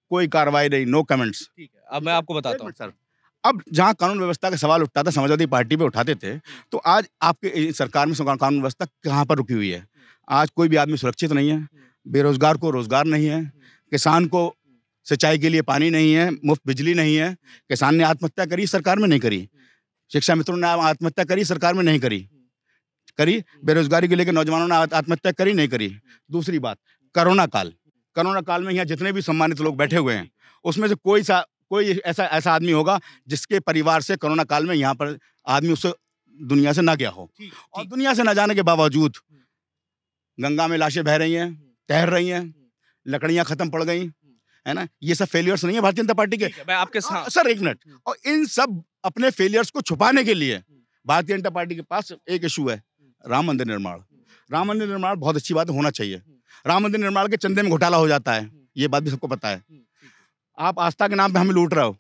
Speaker 2: कोई कार्रवाई नहीं नो कमेंट्स
Speaker 1: अब मैं आपको बताता हूँ सर
Speaker 2: अब जहाँ कानून व्यवस्था का सवाल उठता था समाजवादी पार्टी पे उठाते थे तो आज आपके सरकार में कानून व्यवस्था कहाँ पर रुकी हुई है आज कोई भी आदमी सुरक्षित नहीं है बेरोजगार को रोजगार नहीं है किसान को सिंचाई के लिए पानी नहीं है मुफ्त बिजली नहीं है किसान ने आत्महत्या करी सरकार में नहीं करी शिक्षा मित्रों ने आत्महत्या करी सरकार में नहीं करी करी बेरोजगारी को लेकर नौजवानों ने आत्महत्या करी नहीं करी दूसरी बात कोरोना काल कोरोना काल में यहाँ जितने भी सम्मानित लोग बैठे हुए हैं उसमें से कोई सा कोई ऐसा ऐसा आदमी होगा जिसके परिवार से कोरोना काल में यहाँ पर आदमी उससे दुनिया से ना गया हो और दुनिया से ना जाने के बावजूद हम्म। गंगा में लाशें बह रही हैं हम्म। तैर रही हैं हम्म। लकड़ियाँ खत्म पड़ गई है ना ये सब फेलियर्स नहीं है भारतीय जनता पार्टी के मैं आपके साथ सर एक मिनट और इन सब अपने फेलियर्स को छुपाने के लिए भारतीय जनता पार्टी के पास एक इशू है राम मंदिर निर्माण राम मंदिर निर्माण बहुत अच्छी बात होना चाहिए राम मंदिर निर्माण के चंदे में घोटाला हो जाता है ये बात भी सबको पता है आप आस्था के नाम पे हमें लूट रहे हो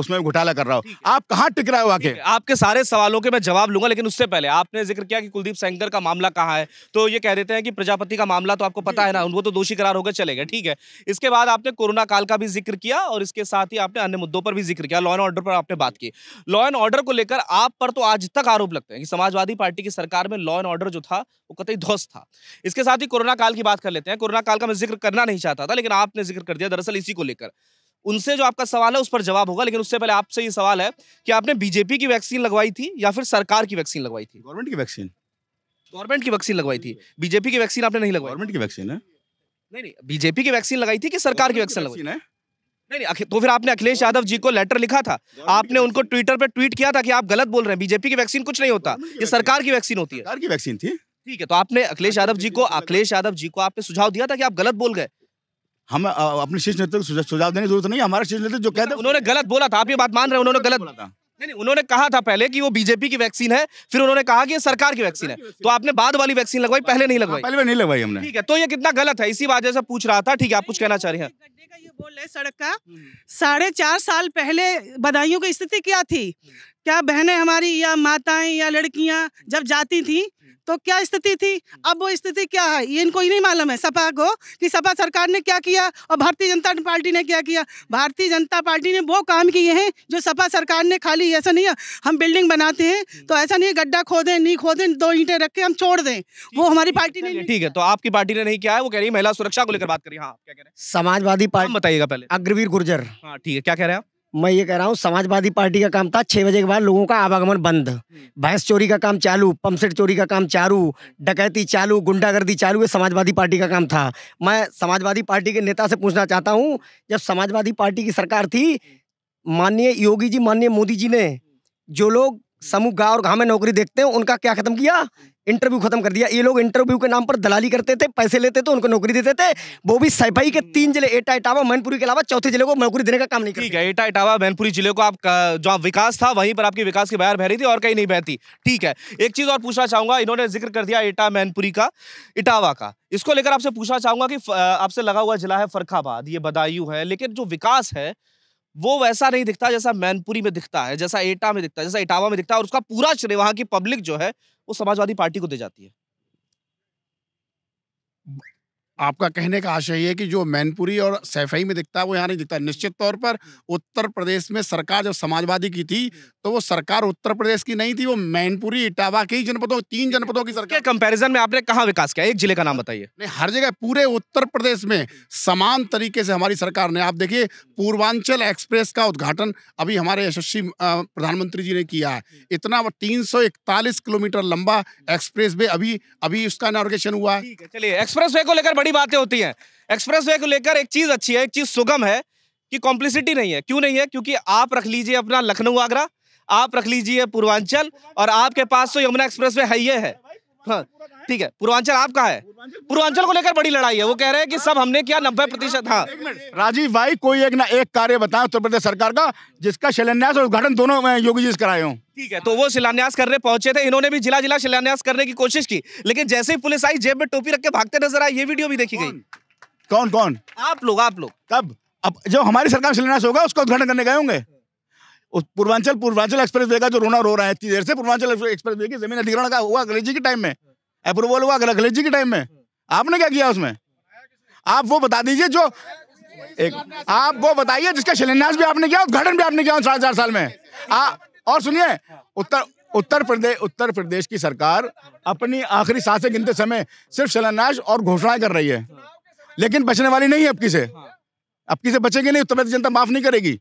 Speaker 2: उसमें घोटाला कर रहा हो आप कहाँ टिक रहे हो आके
Speaker 1: आपके सारे सवालों के मैं जवाब लूंगा लेकिन उससे पहले आपने जिक्र किया कि कुलदीप सेंगर का मामला कहाँ है तो ये कह देते हैं कि प्रजापति का मामला तो आपको पता है ना उनको तो दोषी करार होकर चले गए ठीक है इसके बाद आपने कोरोना काल का भी जिक्र किया और इसके साथ ही आपने अन्य मुद्दों पर भी जिक्र किया लॉ एंड ऑर्डर पर आपने बात की लॉ एंड ऑर्डर को लेकर आप पर तो आज तक आरोप लगते हैं कि समाजवादी पार्टी की सरकार में लॉ एंड ऑर्डर जो था वो कतई ध्वस्त था इसके साथ ही कोरोना काल की बात कर लेते हैं कोरोना काल का मैं जिक्र करना नहीं चाहता था लेकिन आपने जिक्र कर दिया दरअसल इसी को लेकर उनसे जो आपका सवाल है उस पर जवाब होगा लेकिन उससे पहले आपसे ये सवाल है कि आपने बीजेपी की वैक्सीन लगवाई थी या फिर सरकार की वैक्सीन लगवाई थी गवर्नमेंट की वैक्सीन गवर्नमेंट की वैक्सीन लगवाई थी बीजेपी की वैक्सीन आपने नहीं लगवाई गवर्नमेंट की वैक्सीन है नहीं नहीं बीजेपी की वैक्सीन लगाई थी कि सरकार की वैक्सीन लगवाई नहीं नहीं तो फिर आपने अखिलेश यादव जी को लेटर लिखा था आपने उनको ट्विटर पर ट्वीट किया था कि आप गलत बोल रहे हैं बीजेपी की वैक्सीन कुछ नहीं होता ये सरकार की वैक्सीन होती है सरकार की वैक्सीन थी ठीक है तो आपने अखिलेश यादव जी को अखिलेश यादव जी को आपने सुझाव दिया था कि आप गलत बोल गए हम अपने शीर्ष नेतृत्व को सुझाव देने की जरूरत नहीं हमारे शीर्ष नेतृत्व जो कहते हैं उन्होंने गलत बोला था आप ये बात मान रहे हैं उन्होंने गलत बोला था नहीं नहीं उन्होंने कहा था पहले कि वो बीजेपी की वैक्सीन है फिर उन्होंने कहा कि ये सरकार की वैक्सीन है तो आपने बाद वाली वैक्सीन लगवाई पहले नहीं लगवाई पहले नहीं लगवाई हमने ठीक है तो ये कितना गलत है इसी वजह से पूछ रहा था ठीक है आप कुछ कहना चाह रहे हैं
Speaker 3: बोल रहे सड़क का साढ़े चार साल पहले बदायूं की स्थिति क्या थी क्या बहनें हमारी या माताएं या लड़कियां जब जाती थी तो क्या स्थिति थी अब वो स्थिति क्या है ये इनको ही नहीं मालूम है सपा को कि सपा सरकार ने क्या किया और भारतीय जनता पार्टी ने क्या किया भारतीय जनता पार्टी ने वो काम किए हैं जो सपा सरकार ने खाली ऐसा नहीं है हम बिल्डिंग बनाते हैं हम्म। तो ऐसा नहीं है गड्ढा खोदें नहीं खोदें दो ईंटें रख के हम छोड़ दें वो हमारी पार्टी ने
Speaker 1: ठीक है तो आपकी पार्टी ने नहीं किया है वो कह रही है महिला सुरक्षा को लेकर बात करी हाँ क्या कह रहे हैं समाजवादी पार्टी बताइएगा पहले
Speaker 5: अग्रवीर गुर्जर
Speaker 1: हाँ ठीक है क्या कह
Speaker 5: रहे हैं आप मैं ये कह रहा हूँ समाजवादी पार्टी का काम था छः बजे के बाद लोगों का आवागमन बंद भैंस चोरी का काम चालू पंपसेट चोरी का काम चालू डकैती चालू गुंडागर्दी चालू ये समाजवादी पार्टी का काम था मैं समाजवादी पार्टी के नेता से पूछना चाहता हूँ जब समाजवादी पार्टी की सरकार थी माननीय योगी जी माननीय मोदी जी ने जो लोग समूह गांव और गांव में नौकरी देखते हैं उनका क्या खत्म किया इंटरव्यू खत्म कर दिया ये लोग इंटरव्यू के नाम पर दलाली करते थे पैसे लेते थे उनको नौकरी देते थे वो भी सैफाई के तीन जिले एटा इटावा
Speaker 1: मैनपुरी के अलावा चौथे जिले को नौकरी देने का काम नहीं ठीक है एटा इटावा मैनपुरी जिले को आप जो आप विकास था वहीं पर आपकी विकास की बाहर बह रही थी और कहीं नहीं बहती ठीक है एक चीज और पूछना चाहूंगा इन्होंने जिक्र कर दिया एटा मैनपुरी का इटावा का इसको लेकर आपसे पूछना चाहूंगा कि आपसे लगा हुआ जिला है फरखाबाद ये बदायू है लेकिन जो विकास है वो वैसा नहीं दिखता जैसा मैनपुरी में दिखता है जैसा एटा में दिखता है जैसा इटावा में दिखता है और उसका पूरा श्रेय वहाँ की पब्लिक जो है वो समाजवादी पार्टी को दे जाती है
Speaker 4: आपका कहने का आशय है कि जो मैनपुरी और सैफई में दिखता है वो यहाँ नहीं दिखता निश्चित तौर पर उत्तर प्रदेश में सरकार जब समाजवादी की थी तो वो सरकार उत्तर प्रदेश की नहीं थी वो मैनपुरी इटावा के ही जनपदों तीन जनपदों की सरकार कंपैरिजन में आपने कहा विकास किया एक जिले का नाम बताइए नहीं हर जगह पूरे उत्तर प्रदेश में समान तरीके से हमारी सरकार ने आप देखिए पूर्वांचल एक्सप्रेस का उद्घाटन अभी हमारे यशस्वी प्रधानमंत्री जी ने किया है इतना तीन किलोमीटर लंबा एक्सप्रेस वे अभी अभी उसका इनॉर्गेशन हुआ है
Speaker 1: चलिए एक्सप्रेस वे को लेकर बड़ी बातें
Speaker 4: होती हैं एक्सप्रेस वे को लेकर एक चीज़ अच्छी है एक
Speaker 1: चीज़ सुगम है कि कॉम्प्लिसिटी नहीं है क्यों नहीं है क्योंकि आप रख लीजिए अपना लखनऊ आगरा आप रख लीजिए पूर्वांचल और आपके पास तो यमुना एक्सप्रेस वे है ही है हाँ, ठीक है पूर्वांचल आपका है पूर्वांचल को लेकर बड़ी लड़ाई है वो कह रहे हैं कि सब हमने किया नब्बे प्रतिशत हाँ
Speaker 2: राजीव भाई कोई एक ना एक कार्य बताए उत्तर प्रदेश सरकार का जिसका शिलान्यास और उद्घाटन दोनों योगी जी से कराए हूँ
Speaker 1: ठीक है तो वो शिलान्यास करने पहुंचे थे इन्होंने भी जिला जिला शिलान्यास करने की कोशिश की लेकिन जैसे ही पुलिस आई जेब में टोपी रख के भागते नजर आई ये वीडियो भी देखी गई
Speaker 2: कौन कौन आप लोग आप लोग कब अब जो हमारी सरकार शिलान्यास होगा उसका उद्घाटन करने गए होंगे उस पूर्वांचल पूर्वांचल एक्सप्रेस वे का जो रोना रो रहा है इतनी देर से पूर्वांचल एक्सप्रेस वे की जमीन अधिग्रहण का हुआ अंग्रेजी के टाइम में अप्रूवल हुआ अंग्रेजी के टाइम में आपने क्या किया उसमें आप वो बता दीजिए जो एक आप वो बताइए जिसका शिलान्यास भी आपने किया उद्घाटन भी आपने किया साढ़े चार साल में आ, और सुनिए उत्तर उत्तर प्रदेश उत्तर प्रदेश की सरकार अपनी आखिरी सांसें गिनते समय सिर्फ शिलान्यास और घोषणाएं कर रही है लेकिन बचने वाली नहीं है अब किसे अब किसे बचेंगे नहीं उत्तर प्रदेश जनता माफ नहीं करेगी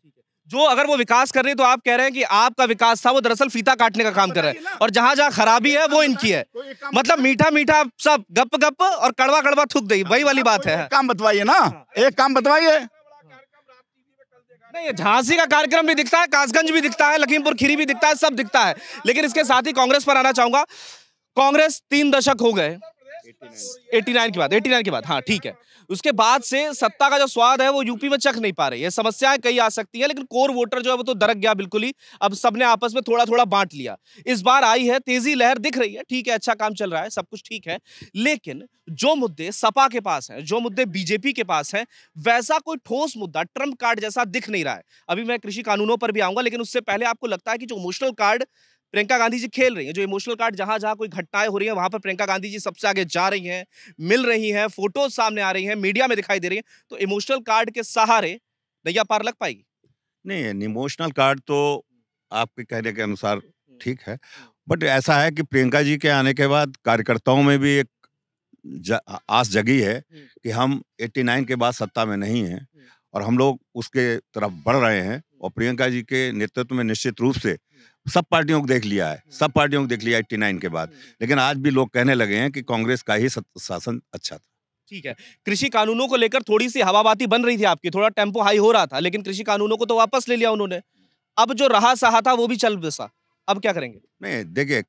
Speaker 1: जो अगर वो विकास कर रही है तो आप कह रहे हैं कि आपका विकास था वो दरअसल फीता काटने का काम कर रहा है और जहां जहां खराबी है वो इनकी है मतलब मीठा मीठा सब गप गप और कड़वा कड़वा थूक दी वही वाली बात है काम बतवाइए ना एक काम बतवाइए नहीं झांसी का कार्यक्रम भी दिखता है कासगंज भी दिखता है लखीमपुर खीरी भी दिखता है सब दिखता है लेकिन इसके साथ ही कांग्रेस पर आना चाहूंगा कांग्रेस तीन दशक हो गए 89 के बाद 89 के बाद हाँ ठीक है उसके बाद से सत्ता का जो स्वाद है वो यूपी में चख नहीं पा रही है समस्याएं कई आ सकती हैं लेकिन कोर वोटर जो है वो तो दरक गया बिल्कुल ही अब सबने आपस में थोड़ा थोड़ा बांट लिया इस बार आई है तेजी लहर दिख रही है ठीक है अच्छा काम चल रहा है सब कुछ ठीक है लेकिन जो मुद्दे सपा के पास है जो मुद्दे बीजेपी के पास है वैसा कोई ठोस मुद्दा ट्रम्प कार्ड जैसा दिख नहीं रहा है अभी मैं कृषि कानूनों पर भी आऊंगा लेकिन उससे पहले आपको लगता है कि जो इमोशनल कार्ड प्रियंका गांधी जी खेल रही हैं जो इमोशनल कार्ड जहां जहां कोई घटनाएं हो रही हैं वहां पर प्रियंका गांधी जी सबसे आगे जा रही हैं मिल रही हैं फोटोज सामने आ रही हैं मीडिया में दिखाई दे रही हैं तो इमोशनल कार्ड के सहारे नैया पार लग पाएगी
Speaker 6: नहीं इमोशनल कार्ड तो आपके कहने के अनुसार हम्म। ठीक है बट हम्म। ऐसा है कि प्रियंका जी के आने के बाद कार्यकर्ताओं में भी एक आस जगी है हम्म। कि हम 89 के बाद सत्ता में नहीं हैं और हम लोग उसके तरफ बढ़ रहे हैं और प्रियंका जी के नेतृत्व में निश्चित रूप से सब पार्टियों को देख लिया है हम्म। सब पार्टियों को देख लिया एट्टी नाइन के बाद हम्म। लेकिन आज भी लोग कहने लगे हैं कि कांग्रेस का ही शासन अच्छा था
Speaker 1: ठीक है कृषि कानूनों को लेकर थोड़ी सी हवाबाती बन रही थी आपकी थोड़ा टेम्पो हाई हो रहा था लेकिन कृषि कानूनों को तो वापस ले लिया उन्होंने अब जो रहा सहा था वो भी चल बसा अब क्या करेंगे
Speaker 6: नहीं देखिए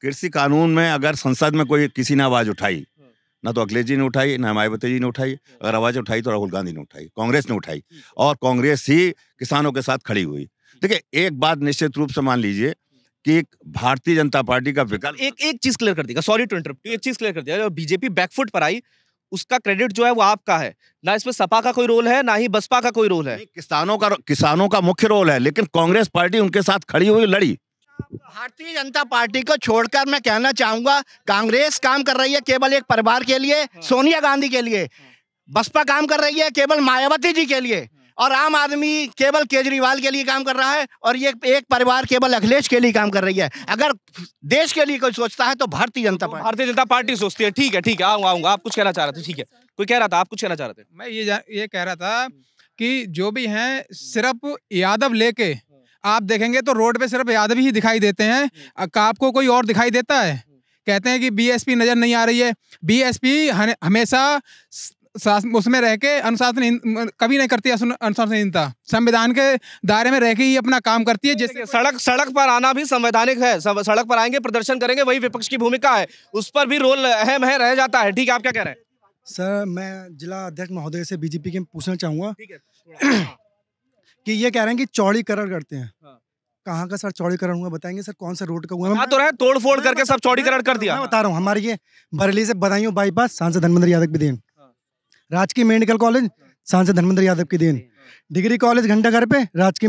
Speaker 6: कृषि कानून में अगर संसद में कोई किसी ने आवाज उठाई हम्म। ना तो अखिलेश जी ने उठाई ना मायावती जी ने उठाई अगर आवाज उठाई तो राहुल गांधी ने उठाई कांग्रेस ने उठाई और कांग्रेस ही किसानों के साथ खड़ी हुई देखिए एक बात निश्चित रूप से मान
Speaker 1: लीजिए कि एक भारतीय जनता पार्टी का विकल्प एक एक चीज क्लियर कर देगा सॉरी टू इंटरप्ट एक चीज क्लियर कर दिया बीजेपी बैकफुट पर आई उसका क्रेडिट जो है वो आपका है ना इसमें सपा का कोई रोल है ना ही बसपा का कोई रोल है किसानों का
Speaker 6: किसानों का मुख्य रोल है लेकिन कांग्रेस पार्टी उनके साथ खड़ी हुई लड़ी
Speaker 1: भारतीय जनता पार्टी को छोड़कर मैं कहना चाहूंगा कांग्रेस काम कर रही है केवल एक परिवार के लिए हाँ। सोनिया गांधी के लिए हाँ। बसपा काम कर रही है केवल मायावती जी के लिए और आम आदमी केवल केजरीवाल के लिए काम कर रहा है और ये एक परिवार केवल अखिलेश के लिए काम कर रही है अगर देश के लिए कोई सोचता है तो भारतीय जनता तो पार्टी भारतीय जनता पार्टी सोचती है ठीक है ठीक है आऊंगा आऊंगा आप कुछ कहना चाह रहे थे ठीक है कोई कह रहा था आप कुछ कहना चाह रहे थे मैं ये ये कह रहा था
Speaker 7: कि जो भी हैं सिर्फ यादव लेके आप देखेंगे तो रोड पे सिर्फ यादव ही दिखाई देते हैं आपको कोई और दिखाई देता है कहते हैं कि बीएसपी नज़र नहीं आ रही है बीएसपी हमेशा उसमें रह के अनुशासन कभी नहीं
Speaker 1: करती अनुशासनहीनता संविधान के दायरे में रह के ही अपना काम करती है जैसे सड़क सड़क पर आना भी संवैधानिक है सड़क पर आएंगे प्रदर्शन करेंगे वही विपक्ष की भूमिका है उस पर भी रोल अहम है रह जाता है ठीक है आप क्या कह रहे हैं
Speaker 7: सर मैं जिला अध्यक्ष महोदय से बीजेपी के पूछना चाहूंगा *clears throat* कि ये कह रहे हैं कि चौड़ीकरण करते हैं हाँ। कहाँ का सर चौड़ीकरण
Speaker 1: हुआ बताएंगे सर कौन सा रोड का हुआ हाँ, तो तोड़ फोड़ करके सब चौड़ीकरण कर दिया मैं बता रहा
Speaker 7: हूँ हमारे ये बरेली से बदायूं बाईपास सांसद धनमंद्र यादव बिदेन राजकीय मेडिकल कॉलेज सांसद धर्मेंद्र यादव की देन डिग्री कॉलेज घंटाघर पे राजकीय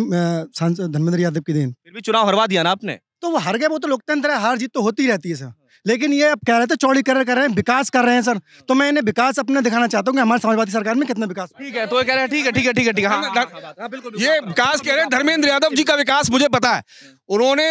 Speaker 7: सांसद धर्मेंद्र यादव की देन
Speaker 1: फिर भी चुनाव हरवा दिया ना आपने
Speaker 7: तो वो हर गए वो तो लोकतंत्र है हार जीत तो होती रहती है सर लेकिन ये अब कह रहे थे चौड़ी कर रहे हैं विकास कर रहे हैं सर तो मैं इन्हें विकास अपने दिखाना चाहता हूँ कि हमारे समाजवादी सरकार में कितना विकास
Speaker 1: ठीक है तो ये कह रहे हैं ठीक है ठीक है ठीक है ठीक
Speaker 8: है हाँ, हाँ, हाँ, ये
Speaker 1: विकास कह रहे हैं धर्मेंद्र यादव जी का विकास मुझे पता है उन्होंने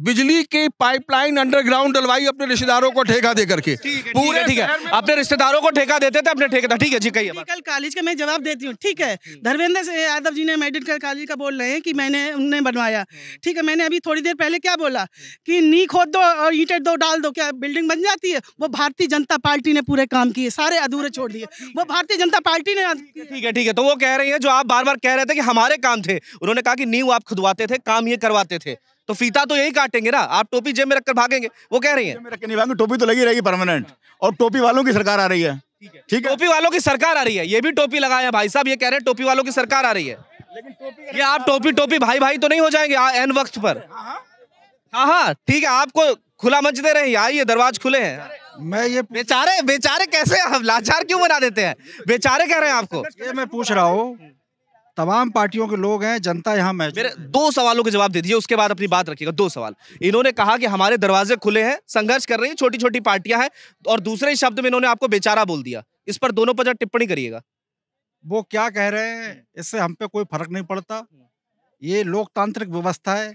Speaker 1: बिजली की पाइपलाइन अंडरग्राउंड डलवाई अपने रिश्तेदारों को ठेका दे करके पूरे ठीक है अपने रिश्तेदारों को ठेका देते थे अपने ठेका ठीक है जी कही
Speaker 3: कल कॉलेज का मैं जवाब देती हूँ ठीक है धर्मेंद्र यादव जी ने मेडिकल कॉलेज का बोल रहे हैं कि मैंने उन्हें बनवाया हाँ। ठीक है मैंने अभी थोड़ी देर पहले क्या बोला कि नी खोद दो और ईटे दो डाल दो क्या बिल्डिंग बन जाती है वो भारतीय जनता पार्टी ने पूरे काम किए सारे अधूरे छोड़ दिए वो भारतीय जनता पार्टी ने ठीक है ठीक है तो वो
Speaker 1: कह रही है जो आप बार बार कह रहे थे कि हमारे काम थे उन्होंने कहा कि नींव आप खुदवाते थे काम ये करवाते थे तो फीता तो यही काटेंगे ना आप टोपी जेब में रखकर भागेंगे वो कह रही है नहीं भागेंगे टोपी तो लगी रहेगी परमानेंट और टोपी वालों की सरकार आ रही है ठीक है टोपी वालों की सरकार आ रही है ये भी टोपी लगाए भाई साहब ये कह रहे हैं टोपी वालों की सरकार आ रही है लेकिन ये आप टोपी टोपी भाई भाई तो नहीं हो जाएंगे एन वक्त पर हाँ हाँ।, हाँ हाँ ठीक है आपको खुला मंच दे रहे हैं आइए दरवाज खुले हैं मैं ये बेचारे बेचारे कैसे हम लाचार क्यों बना देते हैं बेचारे कह रहे हैं आपको ये मैं पूछ रहा
Speaker 7: हूँ तमाम पार्टियों के लोग हैं जनता यहाँ मैच
Speaker 1: मेरे दो सवालों के जवाब दे दीजिए उसके बाद अपनी बात रखिएगा दो सवाल इन्होंने कहा कि हमारे दरवाजे खुले हैं संघर्ष कर रही हैं छोटी छोटी पार्टियां हैं और दूसरे शब्द में इन्होंने आपको बेचारा बोल दिया इस पर दोनों पर टिप्पणी करिएगा वो क्या कह
Speaker 7: रहे हैं इससे हम पे कोई फर्क नहीं पड़ता ये लोकतांत्रिक व्यवस्था है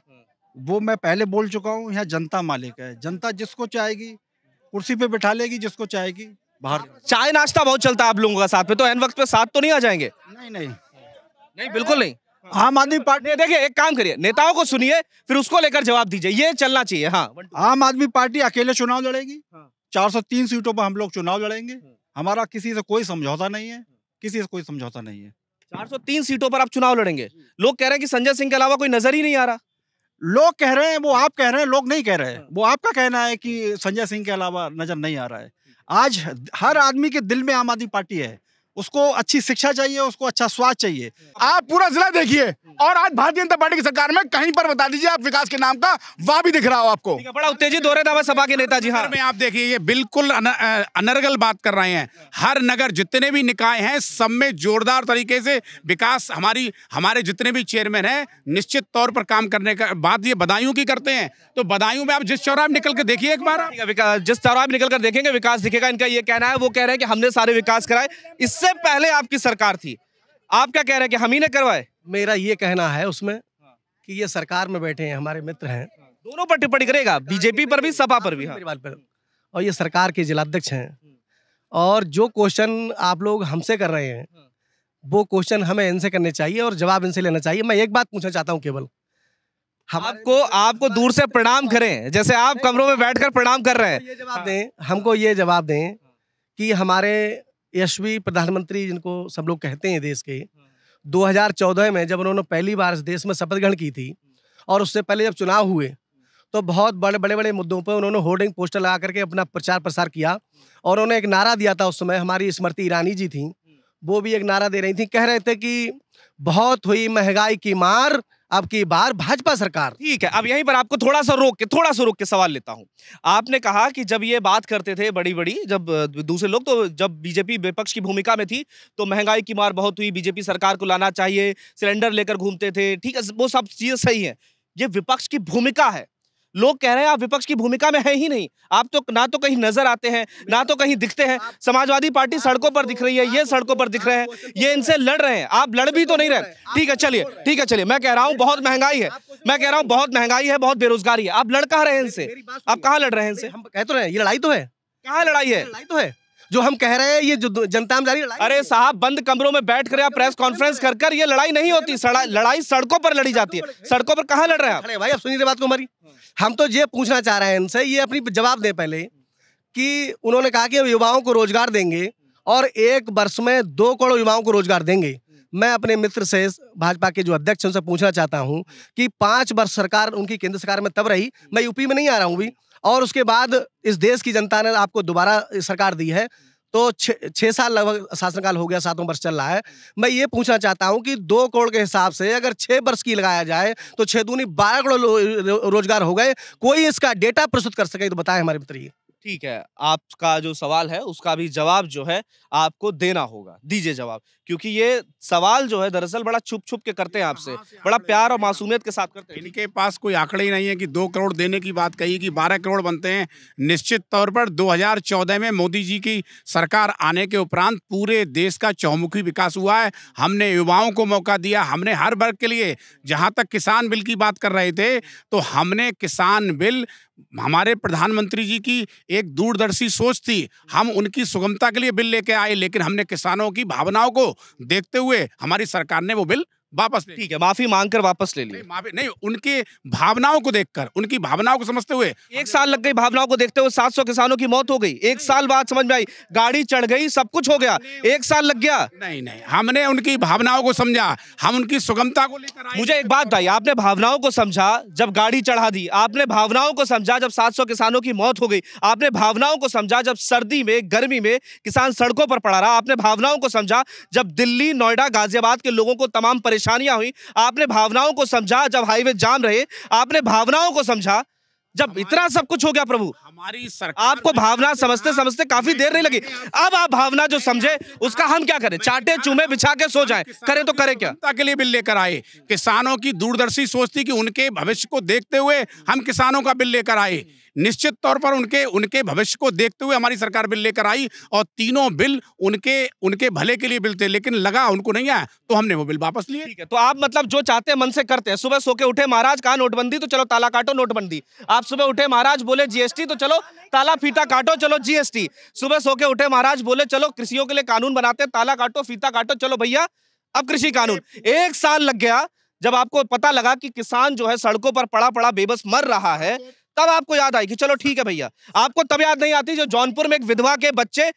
Speaker 7: वो मैं पहले बोल चुका हूँ यहाँ जनता मालिक है जनता जिसको चाहेगी कुर्सी पे बिठा लेगी
Speaker 1: जिसको चाहेगी बाहर चाय नाश्ता बहुत चलता है आप लोगों का साथ में तो एन वक्त पे साथ तो नहीं आ जाएंगे नहीं नहीं नहीं बिल्कुल नहीं हाँ। आम आदमी पार्टी देखिए एक काम करिए नेताओं को सुनिए फिर उसको लेकर जवाब दीजिए ये चलना चाहिए हाँ आम आदमी पार्टी अकेले चुनाव लड़ेगी हाँ। चार सौ तीन सीटों
Speaker 7: पर हम लोग चुनाव लड़ेंगे हाँ। हमारा किसी से कोई समझौता नहीं है किसी से कोई समझौता नहीं है
Speaker 1: चार सौ तीन सीटों पर आप चुनाव लड़ेंगे लोग कह रहे हैं कि संजय सिंह के अलावा कोई नजर ही नहीं आ रहा लोग कह रहे हैं वो आप कह रहे हैं लोग नहीं कह रहे हैं वो आपका कहना है कि संजय सिंह के अलावा नजर नहीं आ रहा है
Speaker 7: आज हर आदमी के दिल में आम आदमी पार्टी है उसको अच्छी शिक्षा चाहिए उसको अच्छा
Speaker 1: स्वास्थ्य चाहिए हाँ। आप
Speaker 2: पूरा जिला देखिए और आज भारतीय जनता पार्टी की सरकार में कहीं पर बता दीजिए आप विकास के नाम का वहां भी दिख रहा हो आपको
Speaker 4: बड़ा उत्तेजित हो रहे थे सभा के जी हाँ में आप देखिए ये बिल्कुल अन, अनर्गल बात कर रहे हैं हर नगर जितने भी निकाय हैं सब में जोरदार तरीके से विकास हमारी हमारे जितने भी चेयरमैन हैं निश्चित तौर पर काम करने का बात ये बदायूं की करते हैं तो बदायूं में आप जिस चौराहे निकल कर देखिए एक बार जिस चौराहे निकल कर देखेंगे विकास
Speaker 1: दिखेगा इनका ये कहना है वो कह रहे हैं कि हमने सारे विकास कराए इससे उससे पहले आपकी सरकार थी आप क्या कह रहे हैं कि हम ही ने करवाए मेरा ये कहना है उसमें कि ये सरकार में बैठे हैं हमारे मित्र हैं दोनों पर टिप्पणी करेगा बीजेपी पर भी सपा पर भी हाँ। पर
Speaker 5: और ये सरकार के जिलाध्यक्ष हैं और जो क्वेश्चन आप लोग हमसे कर रहे हैं वो क्वेश्चन हमें इनसे करने चाहिए और जवाब इनसे लेना चाहिए मैं एक बात पूछना चाहता हूँ केवल हम आपको
Speaker 1: आपको दूर से प्रणाम करें जैसे आप कमरों में बैठकर प्रणाम
Speaker 5: कर रहे हैं ये जवाब दें हमको ये जवाब दें कि हमारे यशवी प्रधानमंत्री जिनको सब लोग कहते हैं देश के 2014 हम्म। में जब उन्होंने पहली बार देश में शपथ ग्रहण की थी हम्म। और उससे पहले जब चुनाव हुए हम्म। तो बहुत बड़े बड़े बड़े मुद्दों पर उन्होंने होर्डिंग पोस्टर लगा करके अपना प्रचार प्रसार किया और उन्होंने एक नारा दिया था उस समय हमारी स्मृति ईरानी जी थी वो भी एक नारा दे रही थी कह रहे थे कि
Speaker 1: बहुत हुई महंगाई की मार आपकी बार भाजपा सरकार ठीक है अब यहीं पर आपको थोड़ा सा रोक के थोड़ा सा रोक के सवाल लेता हूं आपने कहा कि जब ये बात करते थे बड़ी बड़ी जब दूसरे लोग तो जब बीजेपी विपक्ष की भूमिका में थी तो महंगाई की मार बहुत हुई बीजेपी सरकार को लाना चाहिए सिलेंडर लेकर घूमते थे ठीक है वो सब चीज़ सही है ये विपक्ष की भूमिका है लोग कह रहे हैं आप विपक्ष की भूमिका में है ही नहीं आप तो ना तो कहीं नजर आते हैं ना तो कहीं दिखते हैं समाजवादी पार्टी सड़कों पर दिख रही है ये सड़कों पर दिख रहे हैं ये इनसे लड़ रहे हैं आप लड़ भी तो नहीं रहे ठीक है चलिए ठीक है चलिए मैं कह रहा हूँ बहुत महंगाई है मैं कह रहा हूँ बहुत महंगाई है बहुत बेरोजगारी है आप लड़ कहा रहे हैं इनसे आप कहाँ लड़ रहे हैं इनसे हम कह तो रहे हैं ये लड़ाई तो है कहाँ लड़ाई है लड़ाई तो है जो हम कह रहे हैं ये जो जनता में जारी लड़ाई अरे साहब बंद कमरों में बैठ कर या प्रेस कॉन्फ्रेंस कर कर ये लड़ाई नहीं होती लड़ाई सड़कों पर लड़ी जाती है सड़कों पर कहाँ लड़ रहे हैं भाई आप सुनिए बात को
Speaker 5: हमारी हम तो ये पूछना चाह रहे हैं इनसे ये अपनी जवाब दें पहले कि उन्होंने कहा कि हम युवाओं को रोजगार देंगे और एक वर्ष में दो करोड़ युवाओं को रोजगार देंगे मैं अपने मित्र से भाजपा के जो अध्यक्ष उनसे पूछना चाहता हूं कि पांच वर्ष सरकार उनकी केंद्र सरकार में तब रही मैं यूपी में नहीं आ रहा हूं भी और उसके बाद इस देश की जनता ने आपको दोबारा सरकार दी है तो छः साल लगभग शासनकाल हो गया सातों वर्ष चल रहा है मैं ये पूछना चाहता हूँ कि दो करोड़ के हिसाब से अगर छः वर्ष की लगाया जाए तो छः दूनी बारह करोड़ रोजगार हो गए कोई इसका डेटा प्रस्तुत कर सके तो बताएं हमारे मित्र
Speaker 1: ठीक है आपका जो सवाल है उसका भी जवाब जो है आपको देना होगा दीजिए जवाब क्योंकि ये सवाल
Speaker 4: जो है दरअसल बड़ा छुप छुप के करते हैं तो आपसे बड़ा प्यार और तो मासूमियत के साथ करते हैं इनके पास कोई आंकड़े ही नहीं है कि दो करोड़ देने की बात कही कि बारह करोड़ बनते हैं निश्चित तौर पर दो में मोदी जी की सरकार आने के उपरांत पूरे देश का चौमुखी विकास हुआ है हमने युवाओं को मौका दिया हमने हर वर्ग के लिए जहाँ तक किसान बिल की बात कर रहे थे तो हमने किसान बिल हमारे प्रधानमंत्री जी की एक दूरदर्शी सोच थी हम उनकी सुगमता के लिए बिल लेके आए लेकिन हमने किसानों की भावनाओं को देखते हुए हमारी सरकार ने वो बिल वापस ठीक है माफी मांगकर वापस ले लिया माफी नहीं उनकी भावनाओं को
Speaker 1: देखकर उनकी भावनाओं को समझते हुए एक साल लग गई भावनाओं को देखते हुए सात सौ किसानों की मौत हो गई एक साल बाद समझ में आई गाड़ी चढ़ गई सब कुछ हो गया एक साल लग गया नहीं नहीं हमने उनकी भावनाओं को समझा हम उनकी सुगमता को लेकर मुझे एक बात बताई आपने भावनाओं को समझा जब गाड़ी चढ़ा दी आपने भावनाओं को समझा जब सात किसानों की मौत हो गई आपने भावनाओं को समझा जब सर्दी में गर्मी में किसान सड़कों पर पड़ा रहा आपने भावनाओं को समझा जब दिल्ली नोएडा गाजियाबाद के लोगों को तमाम परेशान परेशानियां हुई आपने भावनाओं को समझा जब हाईवे जाम रहे आपने भावनाओं को समझा जब इतना सब कुछ हो गया प्रभु हमारी सरकार आपको भावना समझते समझते काफी देर नहीं लगी अब आप भावना जो समझे उसका हम क्या करें चाटे चूमे बिछा के सो जाए करे
Speaker 4: तो करे क्या के लिए बिल लेकर आए किसानों की दूरदर्शी सोच थी कि उनके भविष्य को देखते हुए हम किसानों का बिल लेकर आए निश्चित तौर पर उनके उनके भविष्य को देखते हुए हमारी सरकार बिल लेकर आई और तीनों बिल उनके उनके भले के लिए बिल थे लेकिन लगा उनको नहीं आया तो हमने वो बिल
Speaker 1: वापस लिए तो आप मतलब जो चाहते हैं मन से करते हैं सुबह सो के उठे महाराज कहा नोटबंदी तो चलो ताला काटो नोटबंदी आप सुबह उठे महाराज बोले जीएसटी तो चलो चलो ताला फीता काटो चलो जीएसटी सुबह सो के उठे महाराज बोले चलो कृषियों के लिए कानून बनाते ताला काटो फीता काटो चलो भैया अब कृषि कानून एक साल लग गया जब आपको पता लगा कि किसान जो है सड़कों पर पड़ा पड़ा बेबस मर रहा है तब आपको याद आई कि चलो ठीक है भैया आपको तब याद नहीं आती जो जौनपुर में एक विधवा के बच्चे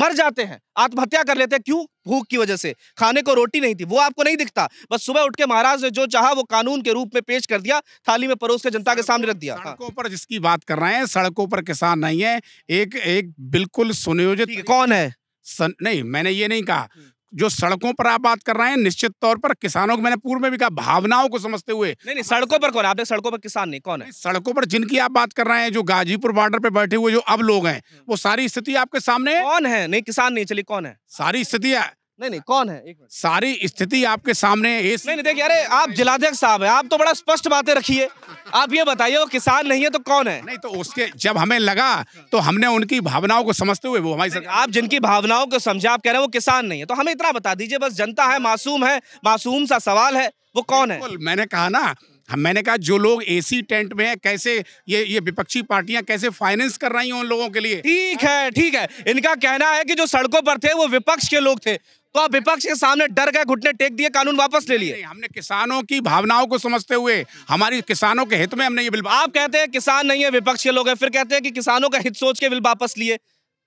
Speaker 1: मर जाते हैं आत्महत्या कर लेते हैं क्यों भूख की वजह से खाने को रोटी नहीं थी वो आपको नहीं दिखता बस सुबह उठ के महाराज ने जो चाहा वो कानून के रूप में पेश कर दिया थाली में परोस के जनता के
Speaker 4: सामने रख दिया सड़कों पर जिसकी बात कर रहे हैं सड़कों पर किसान नहीं है एक एक बिल्कुल सुनियोजित कौन है सन, नहीं मैंने ये नहीं कहा हम्म। जो सड़कों पर आप बात कर रहे हैं निश्चित तौर पर किसानों को मैंने पूर्व में भी कहा भावनाओं को समझते हुए नहीं नहीं सड़कों पर कौन आप सड़कों पर किसान नहीं कौन है सड़कों पर जिनकी आप बात कर रहे हैं जो गाजीपुर बॉर्डर पे बैठे हुए जो अब लोग हैं हम्म। वो सारी स्थिति आपके सामने कौन है नहीं किसान नहीं चली कौन है सारी स्थिति नहीं नहीं कौन है एक सारी स्थिति
Speaker 1: आपके सामने एस... नहीं नहीं देखिए अरे आप जिलाध्यक्ष साहब हैं आप तो बड़ा स्पष्ट बातें रखिए आप ये बताइए वो किसान नहीं है तो कौन है नहीं तो उसके जब हमें लगा तो हमने उनकी भावनाओं को समझते हुए वो हमारी सरकार आप जिनकी भावनाओं को समझा आप कह रहे हैं वो किसान नहीं है तो हमें इतना बता दीजिए बस जनता है मासूम है
Speaker 4: मासूम सा सवाल है वो कौन है मैंने कहा ना मैंने कहा जो लोग एसी टेंट में हैं कैसे ये ये विपक्षी पार्टियां कैसे फाइनेंस कर रही हैं उन लोगों के लिए ठीक है ठीक है
Speaker 1: इनका कहना है कि जो सड़कों पर थे वो विपक्ष के लोग थे तो आप विपक्ष के सामने डर गए घुटने टेक दिए कानून वापस ले लिए
Speaker 4: हमने किसानों की भावनाओं को समझते हुए हमारी किसानों के हित में हमने ये
Speaker 1: बिल आप कहते हैं किसान नहीं है विपक्ष के लोग हैं फिर कहते हैं कि किसानों का हित सोच के बिल वापस लिए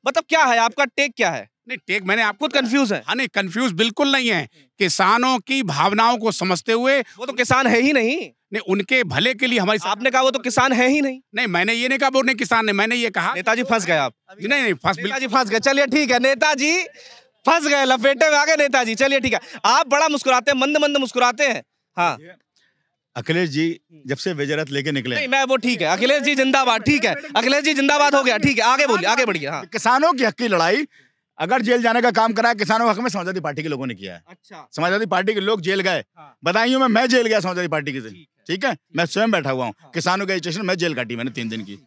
Speaker 1: मतलब क्या
Speaker 4: है आपका टेक क्या है नहीं टेक मैंने आप खुद कंफ्यूज है हाँ नहीं कंफ्यूज बिल्कुल नहीं है किसानों की भावनाओं को समझते हुए वो तो किसान है ही नहीं नहीं उनके भले के लिए हमारी आपने कहा वो तो किसान है ही नहीं नहीं मैंने ये नहीं कहा वो नहीं किसान ने मैंने ये कहा नेताजी फंस गए आप नहीं नहीं फंस
Speaker 1: फंस गए चलिए ठीक है नेताजी फंस गए लपेटे में आ गए नेताजी चलिए ठीक है आप बड़ा मुस्कुराते हैं मंद मंद मुस्कुराते हैं
Speaker 2: हाँ अखिलेश जी जब से बेजरत लेके निकले नहीं मैं वो ठीक है अखिलेश
Speaker 1: जी जिंदाबाद ठीक है अखिलेश जी जिंदाबाद हो गया ठीक है आगे बोलिए आगे बढ़िए हाँ
Speaker 2: किसानों की हक की लड़ाई अगर जेल जाने का काम करा किसानों के हक में समाजवादी पार्टी के लोगों ने किया है अच्छा समाजवादी पार्टी के लोग जेल गए हाँ। में मैं जेल गया समाजवादी पार्टी के दिन ठीक है मैं स्वयं बैठा हुआ हूँ हाँ। किसानों के स्टेशन में जेल काटी मैंने तीन दिन की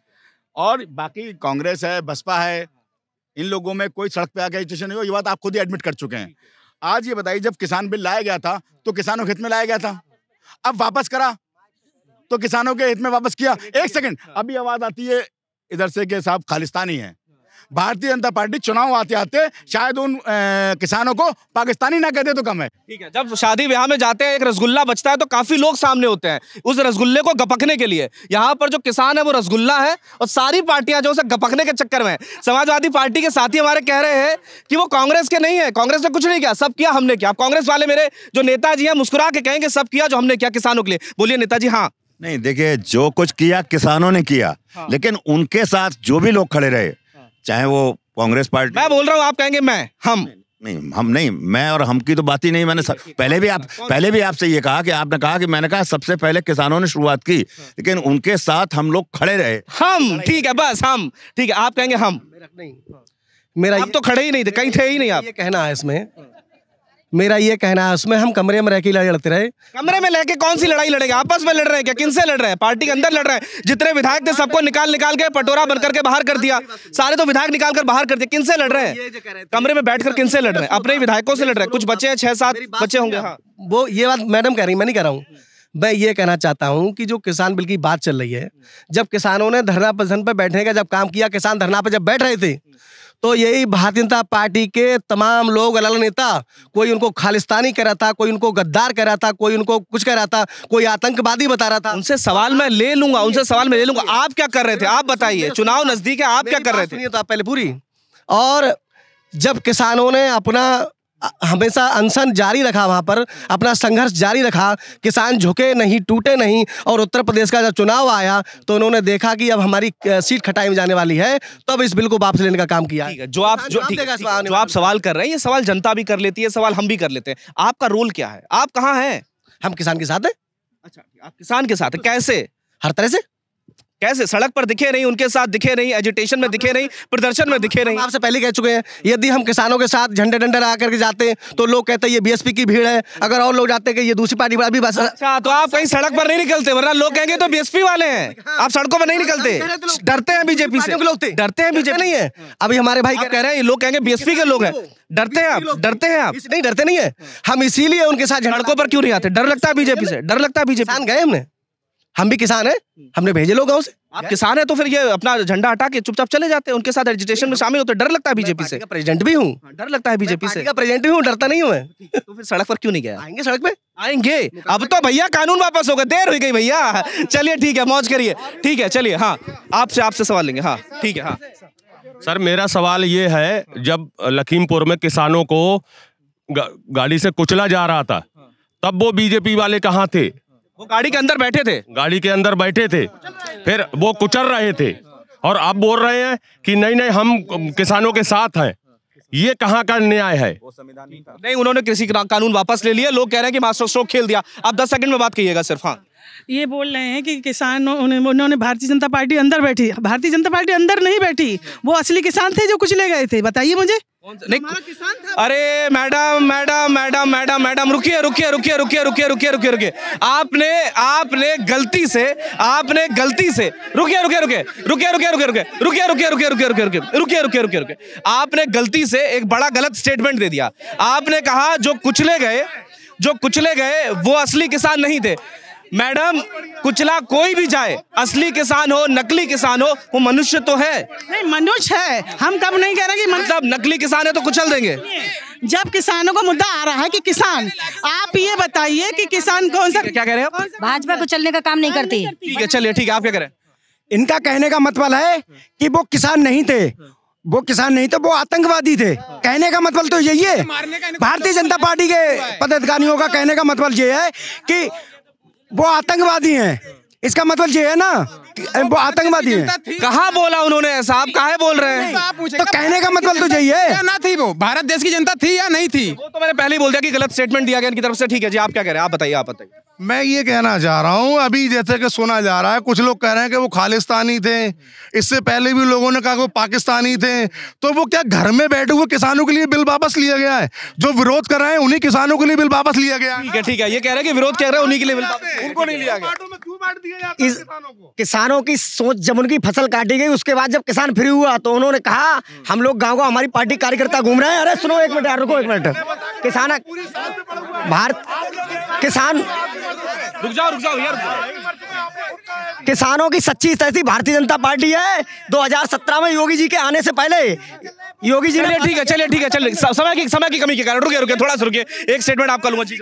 Speaker 2: और बाकी कांग्रेस है बसपा है हाँ। इन लोगों में कोई सड़क पे आके स्टेशन नहीं हो ये बात आप खुद ही एडमिट कर चुके हैं आज ये बताइए जब किसान बिल लाया गया था तो किसानों के हित में लाया गया था अब वापस करा तो किसानों के हित में वापस किया एक सेकंड हाँ। अभी आवाज आती है इधर से के साहब खालिस्तानी है भारतीय जनता पार्टी चुनाव आते आते शायद उन ए, किसानों को पाकिस्तानी ना कहते तो कम है ठीक है जब
Speaker 1: शादी ब्याह में जाते हैं एक रसगुल्ला बचता है तो काफी लोग सामने होते हैं उस रसगुल्ले को गपकने के लिए यहाँ पर जो किसान है वो रसगुल्ला है और सारी पार्टियां जो उसे गपकने के चक्कर में समाजवादी पार्टी के साथी हमारे कह रहे हैं कि वो कांग्रेस के नहीं है कांग्रेस ने कुछ नहीं किया सब किया हमने किया कांग्रेस वाले मेरे जो नेताजी है मुस्कुरा के कहेंगे सब किया जो हमने किया किसानों के लिए बोलिए नेताजी हाँ
Speaker 6: नहीं देखिए जो कुछ किया किसानों ने किया हाँ। लेकिन उनके साथ जो भी लोग खड़े रहे चाहे वो कांग्रेस पार्टी मैं बोल रहा हूँ आप कहेंगे मैं हम नहीं हम नहीं मैं और हम की तो बात ही नहीं मैंने सब, पहले भी आप पहले भी आपसे ये कहा कि आपने कहा कि मैंने कहा सबसे पहले किसानों ने शुरुआत की लेकिन उनके साथ हम लोग खड़े रहे हम ठीक है बस हम ठीक है आप कहेंगे हम नहीं
Speaker 5: मेरा आप तो खड़े ही नहीं थे कहीं थे ही नहीं आप ये कहना है इसमें मेरा ये कहना है उसमें हम कमरे में रह के लड़ाई लड़ते रहे
Speaker 3: कमरे में लेके कौन सी लड़ाई लड़ेगा
Speaker 1: आपस में लड़ रहे हैं क्या किनसे लड़ रहे हैं पार्टी के अंदर लड़ रहे हैं जितने विधायक थे सबको निकाल निकाल के पटोरा बन करके बाहर कर दिया सारे तो विधायक निकाल कर बाहर कर दिया किनसे लड़ रहे हैं कमरे में बैठ कर किनसे लड़ रहे हैं अपने विधायकों से लड़ रहे हैं कुछ बच्चे हैं छह सात बच्चे होंगे हाँ।
Speaker 5: वो ये बात मैडम कह रही मैं नहीं कह रहा हूँ मैं ये कहना चाहता हूँ कि जो किसान बिल की बात चल रही है जब किसानों ने धरना प्रदर्शन पर बैठने का जब काम किया किसान धरना पर जब बैठ रहे थे तो यही भारतीय जनता पार्टी के तमाम लोग अलग नेता कोई उनको खालिस्तानी कह रहा था कोई उनको गद्दार कह रहा था कोई उनको कुछ कह रहा था कोई आतंकवादी बता रहा था उनसे सवाल मैं ले लूंगा उनसे सवाल मैं ले लूंगा आप क्या कर रहे थे आप बताइए चुनाव नजदीक है आप क्या कर रहे थे तो पहले पूरी और जब किसानों ने अपना हमेशा अनशन जारी रखा वहाँ पर अपना संघर्ष जारी रखा किसान झुके नहीं टूटे नहीं और उत्तर प्रदेश का जब चुनाव आया तो उन्होंने देखा कि अब हमारी सीट खटाई में जाने वाली है तो अब इस बिल को वापस लेने का काम किया
Speaker 1: जो आप जो, ठीक, ठीक, जो आप सवाल कर रहे हैं ये सवाल जनता भी कर लेती है सवाल हम भी कर लेते हैं आपका रोल क्या है आप कहाँ हैं हम किसान के साथ हैं अच्छा आप किसान के साथ कैसे हर तरह से कैसे सड़क पर दिखे नहीं उनके साथ दिखे नहीं एजुटेशन में दिखे नहीं प्रदर्शन में दिखे नहीं आपसे पहले
Speaker 5: कह चुके हैं यदि हम किसानों के साथ झंडे डंडे लगा करके जाते हैं तो लोग कहते हैं ये बीएसपी की भीड़ है अगर और लोग जाते हैं ये दूसरी पार्टी वाला भी बस अच्छा तो आप कहीं सड़क पर नहीं निकलते वरना लोग कहेंगे तो बीएसपी वाले हैं आप सड़कों पर नहीं निकलते तो डरते हैं बीजेपी से डरते हैं बीजेपी नहीं है अभी हमारे भाई कह रहे हैं लोग कहेंगे बीएसपी के लोग हैं डरते हैं आप डरते हैं आप नहीं डरते नहीं है हम इसीलिए उनके साथ झड़कों पर क्यों नहीं आते डर लगता है बीजेपी से
Speaker 1: डर लगता है बीजेपी गए हमने हम भी किसान हैं हमने भेजे लोग गाँव से आप किसान है तो फिर ये अपना झंडा हटा के चुपचाप चले जाते हैं उनके साथ एजिटेशन में शामिल होते डर लगता है बीजेपी से प्रेजेंट भी हूँ हाँ, डर लगता है बीजेपी से प्रेजेंट भी हूँ डरता नहीं हूँ तो फिर सड़क पर क्यों नहीं गया आएंगे सड़क पे आएंगे अब तो भैया कानून वापस होगा देर हो गई भैया हाँ, हाँ, चलिए ठीक है मौज करिए ठीक है चलिए हाँ आपसे आपसे सवाल लेंगे हाँ ठीक है हाँ
Speaker 5: सर मेरा सवाल ये है जब लखीमपुर में किसानों को गाड़ी से कुचला जा रहा था तब वो बीजेपी वाले कहाँ थे वो गाड़ी के अंदर बैठे थे गाड़ी के अंदर बैठे थे
Speaker 1: फिर वो कुचर रहे थे और आप बोल रहे हैं कि नहीं नहीं हम किसानों के साथ हैं ये कहाँ का न्याय है नहीं उन्होंने कृषि कानून वापस ले लिया लोग कह रहे हैं कि मास्टर स्ट्रोक खेल दिया आप दस सेकंड में बात कहिएगा सिर्फ हाँ
Speaker 3: ये बोल रहे हैं कि किसान उन्होंने भारतीय जनता पार्टी अंदर बैठी भारतीय जनता पार्टी अंदर नहीं बैठी वो असली किसान थे जो कुछ ले गए थे बताइए मुझे
Speaker 1: अरे madam madam madam madam madam रुकिए रुकिए रुकिए रुकिए रुकिए रुकिए रुकिए रुकिए आपने आपने गलती से आपने गलती से रुकिए रुकिए रुकिए रुकिए रुकिए रुकिए रुकिए रुकिए रुकिए रुकिए रुकिए रुकिए रुकिए रुकिए रुकिए रुकिए रुकिए आपने गलती से एक बड़ा गलत स्टेटमेंट दे दिया आपने कहा जो कुचले गए जो कुचले गए वो असली किसान नहीं थे मैडम कुचला कोई भी जाए असली
Speaker 3: किसान हो नकली किसान हो वो मनुष्य तो है नहीं मनुष्य है हम कब नहीं कह रहे कि मतलब नकली किसान है तो कुचल देंगे जब किसानों को मुद्दा आ रहा है कि किसान आप ये बताइए कि किसान कौन सा क्या कह रहे हो भाजपा कुचलने का काम नहीं करती ठीक है चलिए ठीक है आप क्या कह रहे हैं
Speaker 7: इनका कहने का मतलब है कि वो किसान नहीं थे वो किसान नहीं थे वो आतंकवादी थे कहने का मतलब तो यही है भारतीय मतलब जनता तो पार्टी के पदाधिकारियों का कहने का मतलब ये है कि वो आतंकवादी हैं इसका मतलब ये है ना
Speaker 1: वो आतंकवादी है कहा बोला उन्होंने ऐसा आप कहा बोल रहे हैं तो कहने का मतलब तो यही है ना थी वो भारत देश की जनता थी या नहीं थी वो तो मैंने पहले ही बोल दिया कि गलत स्टेटमेंट दिया गया इनकी तरफ से ठीक है जी आप क्या कह रहे हैं आप बताइए आप बताइए
Speaker 8: मैं ये कहना चाह रहा हूँ अभी जैसे कि सुना जा रहा है कुछ लोग कह रहे हैं कि वो खालिस्तानी थे इससे पहले भी लोगों ने कहा वो पाकिस्तानी थे तो वो क्या घर में बैठे हुए किसानों के लिए बिल वापस लिया गया है जो विरोध कर रहे हैं उन्हीं किसानों के लिए बिल वापस लिया गया ठीक है ठीक है ये कह रहे हैं कि विरोध कर रहे हैं उन्हीं के लिए बिल उनको नहीं लिया
Speaker 1: गया
Speaker 8: किसानों
Speaker 5: की सोच जब उनकी फसल काटी गई उसके बाद जब किसान फ्री हुआ तो उन्होंने कहा हम लोग गाँव को हमारी पार्टी कार्यकर्ता घूम रहे हैं अरे सुनो एक मिनट रुको एक मिनट किसान भारत किसान
Speaker 1: रुक जाओ रुक जाओ यार किसानों की सच्ची स्थिति भारतीय जनता पार्टी है 2017 में योगी जी के आने से पहले योगी जी ठीक है चलिए ठीक है चलिए समय की समय की कमी के कारण रुके रुके थोड़ा सा रुके एक स्टेटमेंट आपका लूंगा जी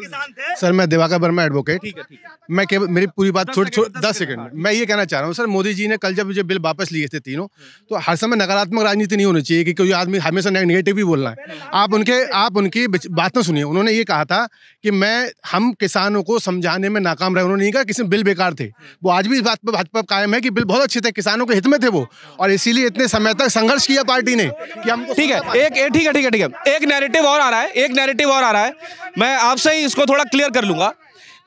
Speaker 2: सर मैं दिवाकर वर्मा एडवोकेट ठीक है ठीक है मैं केवल मेरी पूरी बात छोटी छोटी दस सेकंड मैं ये कहना चाह रहा हूँ सर
Speaker 4: मोदी जी ने कल जब जो बिल वापस लिए थे तीनों तो हर समय नकारात्मक राजनीति नहीं होनी चाहिए क्योंकि आदमी हमेशा नेगेटिव भी बोलना है आप उनके आप उनकी बातें सुनिए उन्होंने ये कहा था कि मैं हम किसानों को समझाने में नाकाम रहे उन्होंने नहीं कहा किसी बिल बेकार थे वो आज भी इस बात पर भाजपा कायम है कि बिल बहुत
Speaker 1: अच्छे थे किसानों के हित में थे वो और इसीलिए इतने समय तक संघर्ष किया पार्टी ने कि हम ठीक है एक ठीक है ठीक है ठीक है एक नैरेटिव और आ रहा है एक नैरेटिव और आ रहा है मैं आपसे ही इसको थोड़ा क्लियर कर लूंगा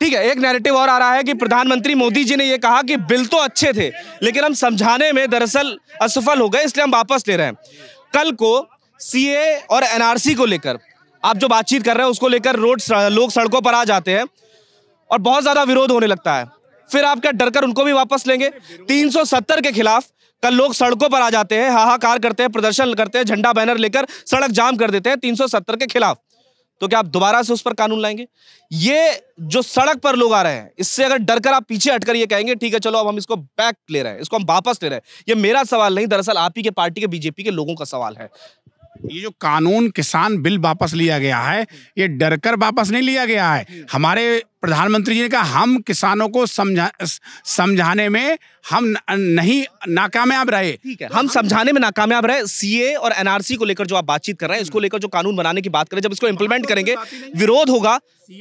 Speaker 1: ठीक है एक नैरेटिव और आ रहा है कि प्रधानमंत्री मोदी जी ने यह कहा कि बिल तो अच्छे थे लेकिन हम समझाने में दरअसल असफल हो गए इसलिए हम वापस ले रहे हैं कल को सीए और एनआरसी को लेकर आप जो बातचीत कर रहे हैं उसको लेकर रोड लोग सड़कों पर आ जाते हैं और बहुत ज़्यादा विरोध होने लगता है फिर आप क्या डर उनको भी वापस लेंगे 370 के खिलाफ कल लोग सड़कों पर आ जाते हैं हाहाकार करते हैं प्रदर्शन करते हैं झंडा बैनर लेकर सड़क जाम कर देते हैं 370 के खिलाफ तो क्या आप दोबारा से उस पर कानून लाएंगे ये जो सड़क पर लोग आ रहे हैं इससे अगर डरकर आप पीछे हटकर ये कहेंगे ठीक है चलो अब हम इसको बैक ले रहे हैं इसको हम वापस ले रहे हैं ये मेरा सवाल नहीं दरअसल आप ही के पार्टी के बीजेपी के लोगों का सवाल है
Speaker 4: ये जो कानून किसान बिल वापस लिया गया है ये डरकर वापस नहीं लिया गया है हमारे प्रधानमंत्री जी ने कहा हम किसानों को समझा समझाने में हम नहीं नाकामयाब रहे हम समझाने में नाकामयाब रहे सीए और एनआरसी को लेकर जो
Speaker 1: आप बातचीत कर रहे हैं हम्म। इसको लेकर जो कानून बनाने की बात करें जब इसको इम्प्लीमेंट करेंगे विरोध होगा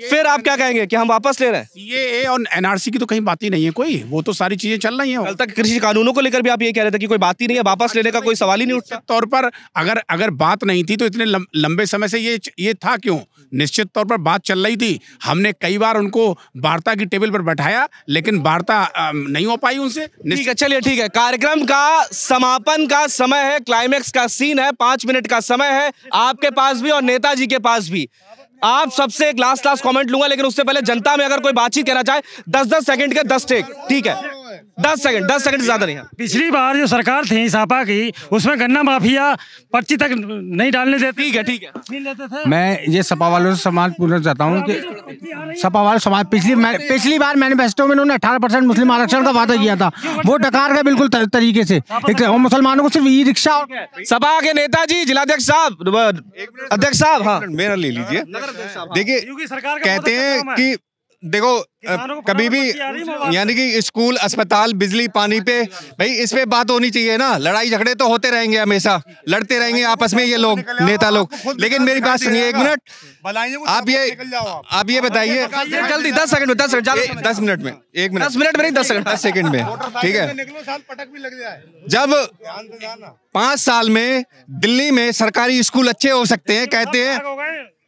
Speaker 1: फिर आप क्या कहेंगे कि हम वापस ले रहे हैं सीए और एनआरसी की तो कहीं बात ही नहीं है कोई वो तो सारी चीजें चल रही है कल तक
Speaker 4: कृषि कानूनों को लेकर भी आप ये कह रहे थे कि कोई बात ही नहीं है वापस लेने का कोई सवाल ही नहीं अच्छा, उठता तौर पर अगर अगर बात नहीं थी तो इतने लंबे समय से ये ये था क्यों निश्चित तौर पर बात चल रही थी हमने कई बार उनको वार्ता की टेबल पर बैठाया लेकिन वार्ता नहीं हो पाई उनसे ठीक है
Speaker 1: चलिए ठीक है कार्यक्रम का समापन का समय है क्लाइमैक्स का सीन है पांच मिनट का समय है आपके पास भी और नेताजी के पास भी आप सबसे एक लास्ट लास्ट कमेंट लूंगा लेकिन उससे पहले जनता में अगर कोई बातचीत कहना चाहे दस दस सेकंड के दस टेक ठीक है दस सेकंड दस सेकंड ज्यादा नहीं पिछली बार जो सरकार थी सापा की उसमें गन्ना माफिया पर्ची तक नहीं डालने देते ठीक है ठीक है
Speaker 7: मैं ये सपा वालों से समाज पूछना चाहता हूँ कि सपा वाले समाज पिछली पिछली बार मैनिफेस्टो में उन्होंने अठारह परसेंट मुस्लिम आरक्षण का वादा किया था वो डकार
Speaker 1: गए बिल्कुल तरीके से तो मुसलमानों को सिर्फ ई रिक्शा सपा के नेता जी जिलाध्यक्ष साहब अध्यक्ष साहब हाँ मेरा ले लीजिए हाँ। देखिए कहते अच्छा हैं कि देखो कभी भी यानी कि स्कूल अस्पताल बिजली पानी पे
Speaker 7: भाई इस पे बात होनी चाहिए ना लड़ाई झगड़े तो होते रहेंगे हमेशा लड़ते रहेंगे आपस में ये लोग नेता लोग लेकिन मेरी बात सुनिए एक मिनट आप ये
Speaker 3: आप ये बताइए जल्दी दस सेकंड में दस सेकंड
Speaker 1: दस मिनट में एक मिनट दस मिनट में दस सेकंड दस सेकंड में ठीक
Speaker 4: है
Speaker 1: जब पांच साल में दिल्ली में सरकारी
Speaker 7: स्कूल अच्छे हो सकते हैं कहते हैं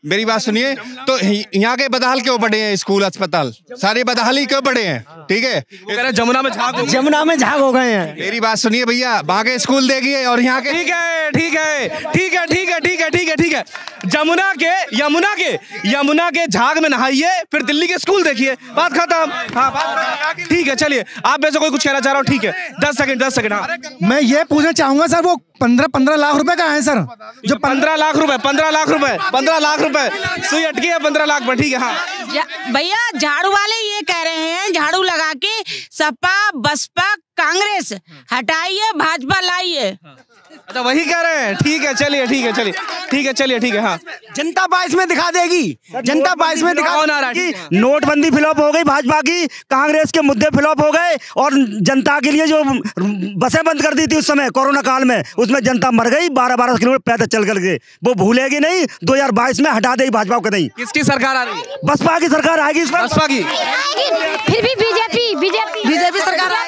Speaker 7: मेरी बात सुनिए तो यहाँ के बदहाल क्यों बड़े हैं स्कूल अस्पताल सारे बदहाल ही क्यों बड़े हैं ठीक है जमुना में झाग जमुना में झाग हो
Speaker 1: गए हैं मेरी बात सुनिए भैया वहाँ के स्कूल देखिए और यहाँ के ठीक है ठीक है ठीक है ठीक है ठीक है ठीक है ठीक है जमुना के यमुना के यमुना के झाग में नहाइए फिर दिल्ली के स्कूल देखिए बात खत्म हाँ, ठीक है चलिए आप वैसे कोई कुछ कहना चाह रहा हो ठीक है दस सेकंड दस सेकंड हाँ मैं ये पूछना चाहूंगा सर वो पंद्रह पंद्रह लाख रुपए का है सर जो पंद्रह लाख रुपए पंद्रह लाख रुपए पंद्रह लाख रुपए रुपए सुई अटकी है पंद्रह लाख बैठी हाँ
Speaker 3: भैया झाड़ू वाले ये कह रहे हैं झाड़ू लगा के सपा बसपा कांग्रेस हटाइए भाजपा लाइए
Speaker 1: अच्छा वही कह रहे हैं ठीक है चलिए ठीक है चलिए ठीक है चलिए ठीक है हाँ जनता बाईस में दिखा देगी जनता बाईस में दिखा रहा नोटबंदी फिलॉप हो गई भाजपा की कांग्रेस के मुद्दे फिलॉप हो गए और जनता के लिए जो
Speaker 7: बसें बंद कर दी थी उस समय कोरोना काल में उसमें जनता मर गई बारह बारह किलोमीटर पैदल चल कर गए
Speaker 1: वो भूलेगी नहीं दो हजार बाईस में हटा देगी भाजपा को नहीं किसकी सरकार आ रही बसपा की सरकार आएगी बसपा की
Speaker 3: फिर भी बीजेपी बीजेपी बीजेपी सरकार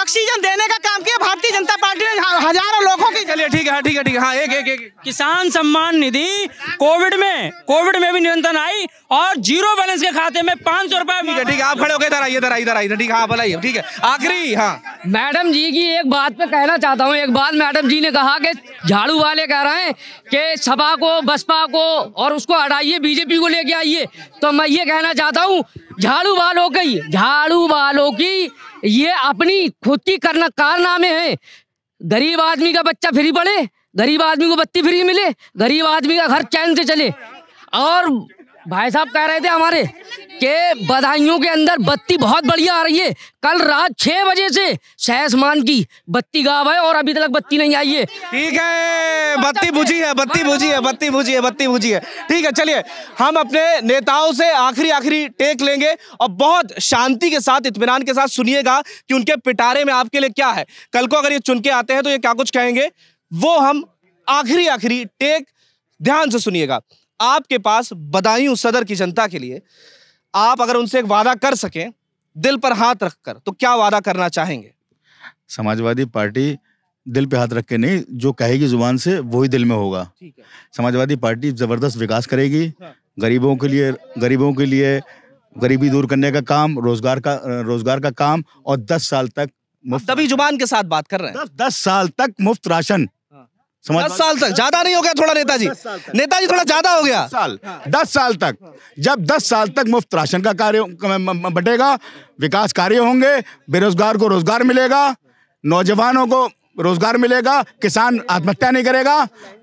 Speaker 3: ऑक्सीजन देने का काम किया भारतीय जनता पार्टी ने हजार करो लोगों की चलिए ठीक है ठीक है ठीक है हाँ एक एक एक किसान सम्मान निधि कोविड में कोविड में भी निरंतर आई और जीरो बैलेंस के खाते में पांच सौ रुपए ठीक है ठीक है आप खड़े हो गए इधर आइए इधर आइए इधर
Speaker 1: आइए ठीक है आप हाँ, बताइए ठीक है आखिरी हाँ
Speaker 3: मैडम जी की एक बात पे कहना चाहता हूँ एक बात मैडम जी ने कहा कि झाड़ू वाले कह रहे हैं कि सपा को बसपा को और उसको हटाइए बीजेपी को लेके आइए तो मैं ये कहना चाहता हूँ झाड़ू वालों की झाड़ू वालों की ये अपनी खुद की करना कारनामे हैं गरीब आदमी का बच्चा फ्री पड़े गरीब आदमी को बत्ती फ्री मिले गरीब आदमी का घर चैन से चले और भाई साहब कह रहे थे हमारे
Speaker 1: के बधाइयों के अंदर बत्ती बहुत बढ़िया आ रही है कल रात छह बजे से
Speaker 3: सहसमान की बत्ती गाब है और अभी तक बत्ती नहीं आई है ठीक
Speaker 1: है बत्ती बुझी है बत्ती बुझी है बत्ती बुझी है बत्ती बुझी है ठीक है चलिए हम अपने नेताओं से आखिरी आखिरी टेक लेंगे और बहुत शांति के साथ इतमान के साथ सुनिएगा कि उनके पिटारे में आपके लिए क्या है कल को अगर ये चुनके आते हैं तो ये क्या कुछ कहेंगे वो हम आखिरी आखिरी टेक ध्यान से सुनिएगा आपके पास बदायूं सदर की जनता के लिए आप अगर उनसे एक वादा कर सकें दिल पर हाथ रखकर तो क्या वादा करना चाहेंगे
Speaker 2: समाजवादी पार्टी दिल पे हाथ रख के नहीं जो कहेगी जुबान से वही दिल में होगा समाजवादी पार्टी जबरदस्त विकास करेगी हाँ। गरीबों के लिए गरीबों के लिए गरीबी दूर करने का काम रोजगार का रोजगार का काम और दस साल तक मुफ्त तभी जुबान के साथ बात कर रहे हैं दस, दस साल तक मुफ्त राशन समझ दस साल तक ज्यादा नहीं हो गया थोड़ा नेताजी नेताजी थोड़ा ज्यादा हो गया साल दस साल तक जब दस साल तक मुफ्त राशन का कार्य बटेगा विकास कार्य होंगे बेरोजगार को रोजगार मिलेगा नौजवानों को रोजगार मिलेगा किसान आत्महत्या नहीं करेगा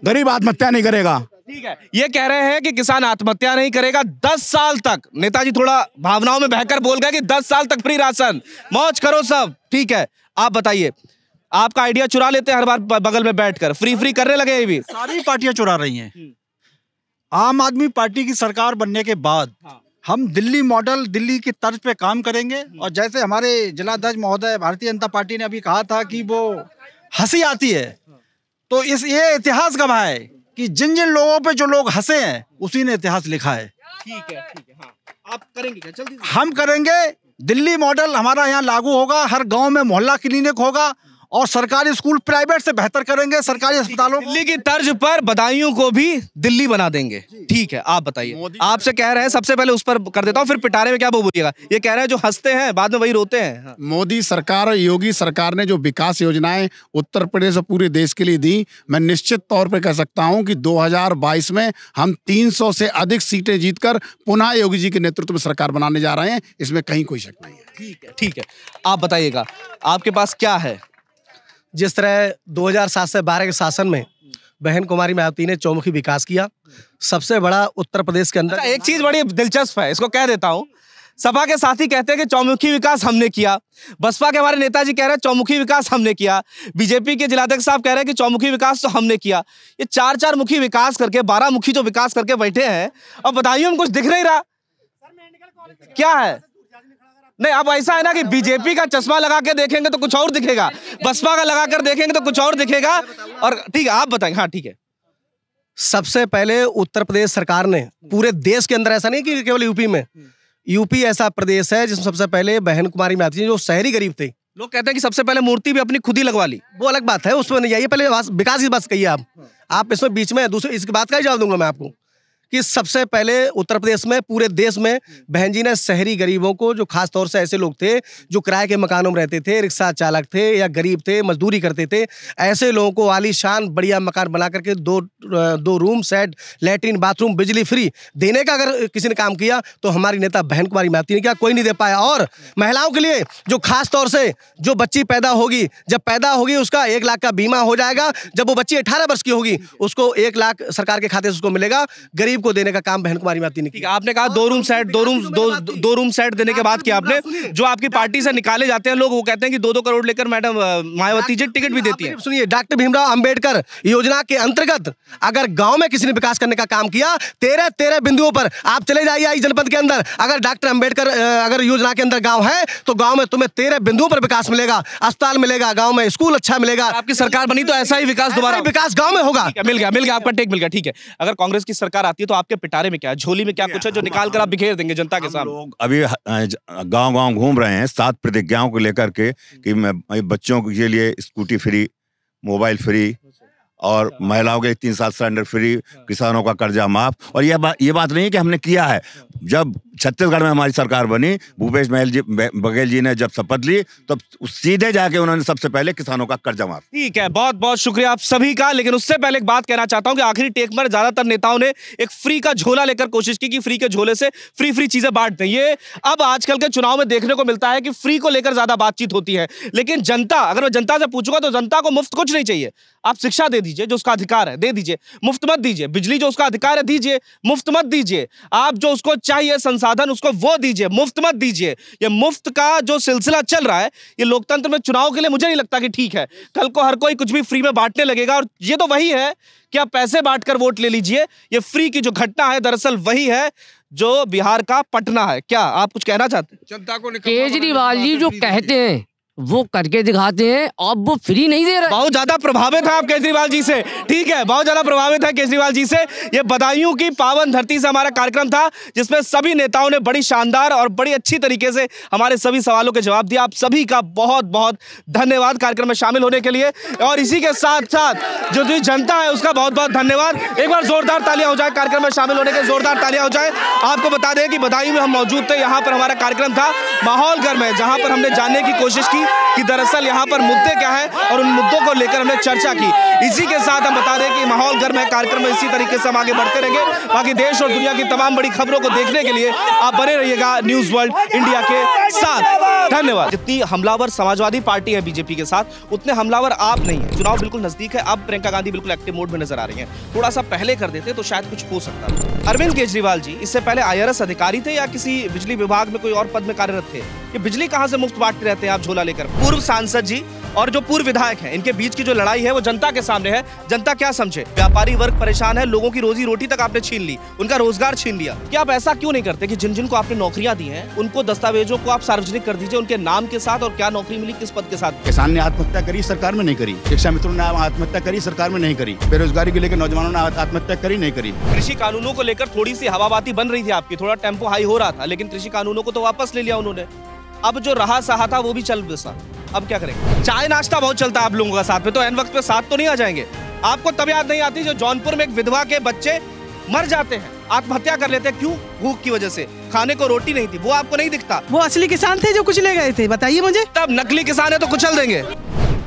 Speaker 2: गरीब आत्महत्या नहीं करेगा ठीक है
Speaker 1: ये कह रहे हैं कि किसान आत्महत्या नहीं करेगा दस साल तक नेताजी थोड़ा भावनाओं में बहकर बोल गए कि दस साल तक फ्री राशन मौज करो सब ठीक है आप बताइए आपका आइडिया चुरा लेते हैं हर बार बगल में बैठकर फ्री फ्री करने लगे अभी सारी
Speaker 7: पार्टियां चुरा रही हैं हम्म। आम आदमी पार्टी की सरकार बनने के बाद हाँ। हम दिल्ली मॉडल दिल्ली की तर्ज पे काम करेंगे हम्म। और जैसे हमारे जिलाध्यक्ष महोदय भारतीय जनता पार्टी ने अभी कहा था कि वो हंसी आती है तो इस ये इतिहास गवाह है कि जिन जिन लोगों पे जो लोग हंसे हैं उसी ने इतिहास लिखा है
Speaker 3: ठीक है ठीक है हाँ आप
Speaker 1: करेंगे क्या जल्दी
Speaker 7: हम करेंगे दिल्ली मॉडल हमारा यहाँ लागू होगा हर गांव में मोहल्ला क्लिनिक
Speaker 1: होगा और सरकारी स्कूल प्राइवेट से बेहतर करेंगे सरकारी अस्पतालों दिल्ली की तर्ज पर बदायूं को भी दिल्ली बना देंगे ठीक है आप बताइए आपसे कह रहे हैं सबसे पहले उस पर कर देता हूँ फिर पिटारे में क्या बोलिएगा
Speaker 4: ये कह रहे हैं जो हंसते हैं बाद में वही रोते हैं हाँ। मोदी सरकार और योगी सरकार ने जो विकास योजनाएं उत्तर प्रदेश और पूरे देश के लिए दी मैं निश्चित तौर पर कह सकता हूँ कि दो में हम तीन से अधिक सीटें जीतकर पुनः योगी जी के नेतृत्व में सरकार बनाने जा रहे हैं इसमें कहीं कोई शक नहीं है
Speaker 1: ठीक है ठीक है आप बताइएगा
Speaker 4: आपके पास
Speaker 5: क्या है जिस तरह दो से बारह के शासन में बहन कुमारी मायावती
Speaker 1: ने चौमुखी विकास किया सबसे बड़ा उत्तर प्रदेश के अंदर अच्छा, एक चीज बड़ी दिलचस्प है इसको कह देता हूँ सपा के साथी कहते हैं कि चौमुखी विकास हमने किया बसपा के हमारे नेताजी कह रहे हैं चौमुखी विकास हमने किया बीजेपी के जिलाध्यक्ष साहब कह रहे हैं कि चौमुखी विकास तो हमने किया ये चार चार मुखी विकास करके बारह मुखी जो विकास करके बैठे हैं और बताइए हम कुछ दिख नहीं रहा क्या है नहीं अब ऐसा है ना कि बीजेपी का चश्मा लगा के देखेंगे तो कुछ और दिखेगा बसपा का लगा कर देखेंगे तो कुछ और दिखेगा और ठीक है आप बताएंगे हाँ ठीक है
Speaker 5: सबसे पहले उत्तर प्रदेश सरकार ने पूरे देश के अंदर ऐसा नहीं कि केवल यूपी में यूपी ऐसा प्रदेश है जिसमें सबसे पहले बहन कुमारी में आती जो शहरी गरीब थे लोग कहते हैं कि सबसे पहले मूर्ति भी अपनी खुद ही लगवा ली वो अलग बात है उसमें नहीं आई पहले विकास की बात कही आप आप इसमें बीच में दूसरे इसकी बात का ही जवाब दूंगा मैं आपको कि सबसे पहले उत्तर प्रदेश में पूरे देश में बहन जी ने शहरी गरीबों को जो खास तौर से ऐसे लोग थे जो किराए के मकानों में रहते थे रिक्शा चालक थे या गरीब थे मजदूरी करते थे ऐसे लोगों को आलीशान बढ़िया मकान बना करके दो दो रूम सेट लेटरिन बाथरूम बिजली फ्री देने का अगर किसी ने काम किया तो हमारी नेता बहन कुमारी महती ने क्या कोई नहीं दे पाया और महिलाओं के लिए जो खास तौर से जो बच्ची पैदा होगी जब पैदा होगी उसका एक लाख का बीमा हो जाएगा जब वो बच्ची अठारह वर्ष की होगी उसको एक
Speaker 1: लाख सरकार के खाते से उसको मिलेगा गरीब सबको देने का काम बहन कुमारी माती ने किया आपने कहा हाँ, दो रूम तो सेट दो रूम दो रूम सेट देने के बाद किया आपने जो आपकी पार्टी से निकाले जाते हैं लोग वो कहते हैं कि दो दो करोड़ लेकर मैडम मायावती जी टिकट भी देती है सुनिए डॉक्टर भीमराव अम्बेडकर योजना के अंतर्गत अगर
Speaker 5: गाँव में किसी ने विकास करने का काम किया तेरह तेरह बिंदुओं पर आप चले जाइए इस जनपद के अंदर अगर डॉक्टर अम्बेडकर अगर योजना के अंदर गाँव है तो गाँव में तुम्हें तेरह बिंदुओं पर विकास मिलेगा अस्पताल
Speaker 1: मिलेगा गाँव में स्कूल अच्छा मिलेगा तो आपकी सरकार बनी तो ऐसा ही विकास दोबारा विकास गाँव में होगा मिल गया मिल गया आपका टेक मिल गया ठीक है अगर कांग्रेस की सरकार आती सकती है तो आपके पिटारे में क्या है झोली में क्या कुछ है जो निकाल कर आप बिखेर देंगे जनता के साथ लोग
Speaker 6: अभी गांव गांव घूम रहे हैं सात प्रतिज्ञाओं को लेकर के हम्म। कि बच्चों के लिए स्कूटी फ्री मोबाइल फ्री और अच्छा। महिलाओं के तीन साल सिलेंडर फ्री हाँ। किसानों का कर्जा माफ और यह बात ये बात नहीं है कि हमने किया है हाँ। जब छत्तीसगढ़ में हमारी सरकार बनी भूपेश महल जी बघेल जी ने जब शपथ ली तब तो सीधे जाके उन्होंने सबसे पहले किसानों का कर्जा माफ
Speaker 1: ठीक है बहुत बहुत शुक्रिया आप सभी का लेकिन उससे पहले एक बात कहना चाहता हूँ कि आखिरी टेक पर ज्यादातर नेताओं ने एक फ्री का झोला लेकर कोशिश की कि फ्री के झोले से फ्री फ्री चीजें बांट दें ये अब आजकल के चुनाव में देखने को मिलता है कि फ्री को लेकर ज्यादा बातचीत होती है लेकिन जनता अगर मैं जनता से पूछूंगा तो जनता को मुफ्त कुछ नहीं चाहिए आप शिक्षा दे दीजिए जो उसका अधिकार है दे दीजिए मुफ्त मत दीजिए बिजली जो उसका अधिकार है दीजिए मुफ्त मत दीजिए आप जो उसको चाहिए संसद संसाधन उसको वो दीजिए मुफ्त मत दीजिए ये मुफ्त का जो सिलसिला चल रहा है ये लोकतंत्र में चुनाव के लिए मुझे नहीं लगता कि ठीक है कल को हर कोई कुछ भी फ्री में बांटने लगेगा और ये तो वही है कि आप पैसे बांट कर वोट ले लीजिए ये फ्री की जो घटना है दरअसल वही है जो बिहार का पटना है क्या आप कुछ कहना चाहते हैं जनता को केजरीवाल जी जो कहते हैं वो करके दिखाते हैं अब वो फ्री नहीं दे रहे बहुत ज्यादा प्रभावित है आप केजरीवाल जी से ठीक है बहुत ज्यादा प्रभावित है केजरीवाल जी से ये बधाइयों की पावन धरती से हमारा कार्यक्रम था जिसमें सभी नेताओं ने बड़ी शानदार और बड़ी अच्छी तरीके से हमारे सभी सवालों के जवाब दिया आप सभी का बहुत बहुत धन्यवाद कार्यक्रम में शामिल होने के लिए और इसी के साथ साथ जो जनता है उसका बहुत बहुत धन्यवाद एक बार जोरदार तालियां हो जाए कार्यक्रम में शामिल होने के जोरदार तालियां हो जाए आपको बता दें कि बधाई में हम मौजूद थे यहाँ पर हमारा कार्यक्रम था माहौल घर में जहाँ पर हमने जानने की कोशिश की की कि दरअसल यहाँ पर मुद्दे क्या है और उन मुद्दों को लेकर हमने चर्चा की इसी के साथ हम बता दें कि माहौल गर्म है कार्यक्रम में इसी तरीके से हम आगे बढ़ते रहेंगे बाकी देश और दुनिया की तमाम बड़ी खबरों को देखने के लिए आप बने रहिएगा न्यूज वर्ल्ड इंडिया के साथ धन्यवाद जितनी हमलावर समाजवादी पार्टी है बीजेपी के साथ उतने हमलावर आप नहीं है चुनाव बिल्कुल नजदीक है अब प्रियंका गांधी बिल्कुल एक्टिव मोड में नजर आ रही है थोड़ा सा पहले कर देते तो शायद कुछ हो सकता अरविंद केजरीवाल जी इससे पहले आई अधिकारी थे या किसी बिजली विभाग में कोई और पद में कार्यरत थे ये बिजली कहाँ से मुफ्त बांटते रहते हैं आप झोला लेकर पूर्व सांसद जी और जो पूर्व विधायक हैं इनके बीच की जो लड़ाई है वो जनता के सामने है जनता क्या समझे व्यापारी वर्ग परेशान है लोगों की रोजी रोटी तक आपने छीन ली उनका रोजगार छीन लिया क्या आप ऐसा क्यों नहीं करते कि जिन जिन को आपने नौकरियां
Speaker 2: दी हैं उनको दस्तावेजों को आप सार्वजनिक कर दीजिए उनके नाम के साथ और क्या नौकरी मिली किस पद के साथ किसान ने आत्महत्या करी सरकार में नहीं करी शिक्षा मित्रों ने आत्महत्या करी सरकार में नहीं करी बेरोजगारी के लेकर नौजवानों ने आत्महत्या करी नहीं करी
Speaker 1: कृषि कानूनों को लेकर थोड़ी सी हवाबाती बन रही थी आपकी थोड़ा टेम्पो हाई हो रहा था लेकिन कृषि कानूनों को तो वापस ले लिया उन्होंने अब जो रहा सहा था वो भी चल बसा अब क्या करेंगे चाय नाश्ता बहुत चलता है आप लोगों का साथ में तो एन वक्त पे साथ तो नहीं आ जाएंगे आपको तब याद नहीं आती जो जौनपुर में एक विधवा के बच्चे मर जाते हैं आत्महत्या कर लेते हैं क्यों भूख की वजह से खाने को रोटी नहीं थी वो आपको नहीं दिखता वो असली
Speaker 3: किसान थे जो कुछ ले गए थे बताइए मुझे
Speaker 1: तब नकली किसान है तो कुचल देंगे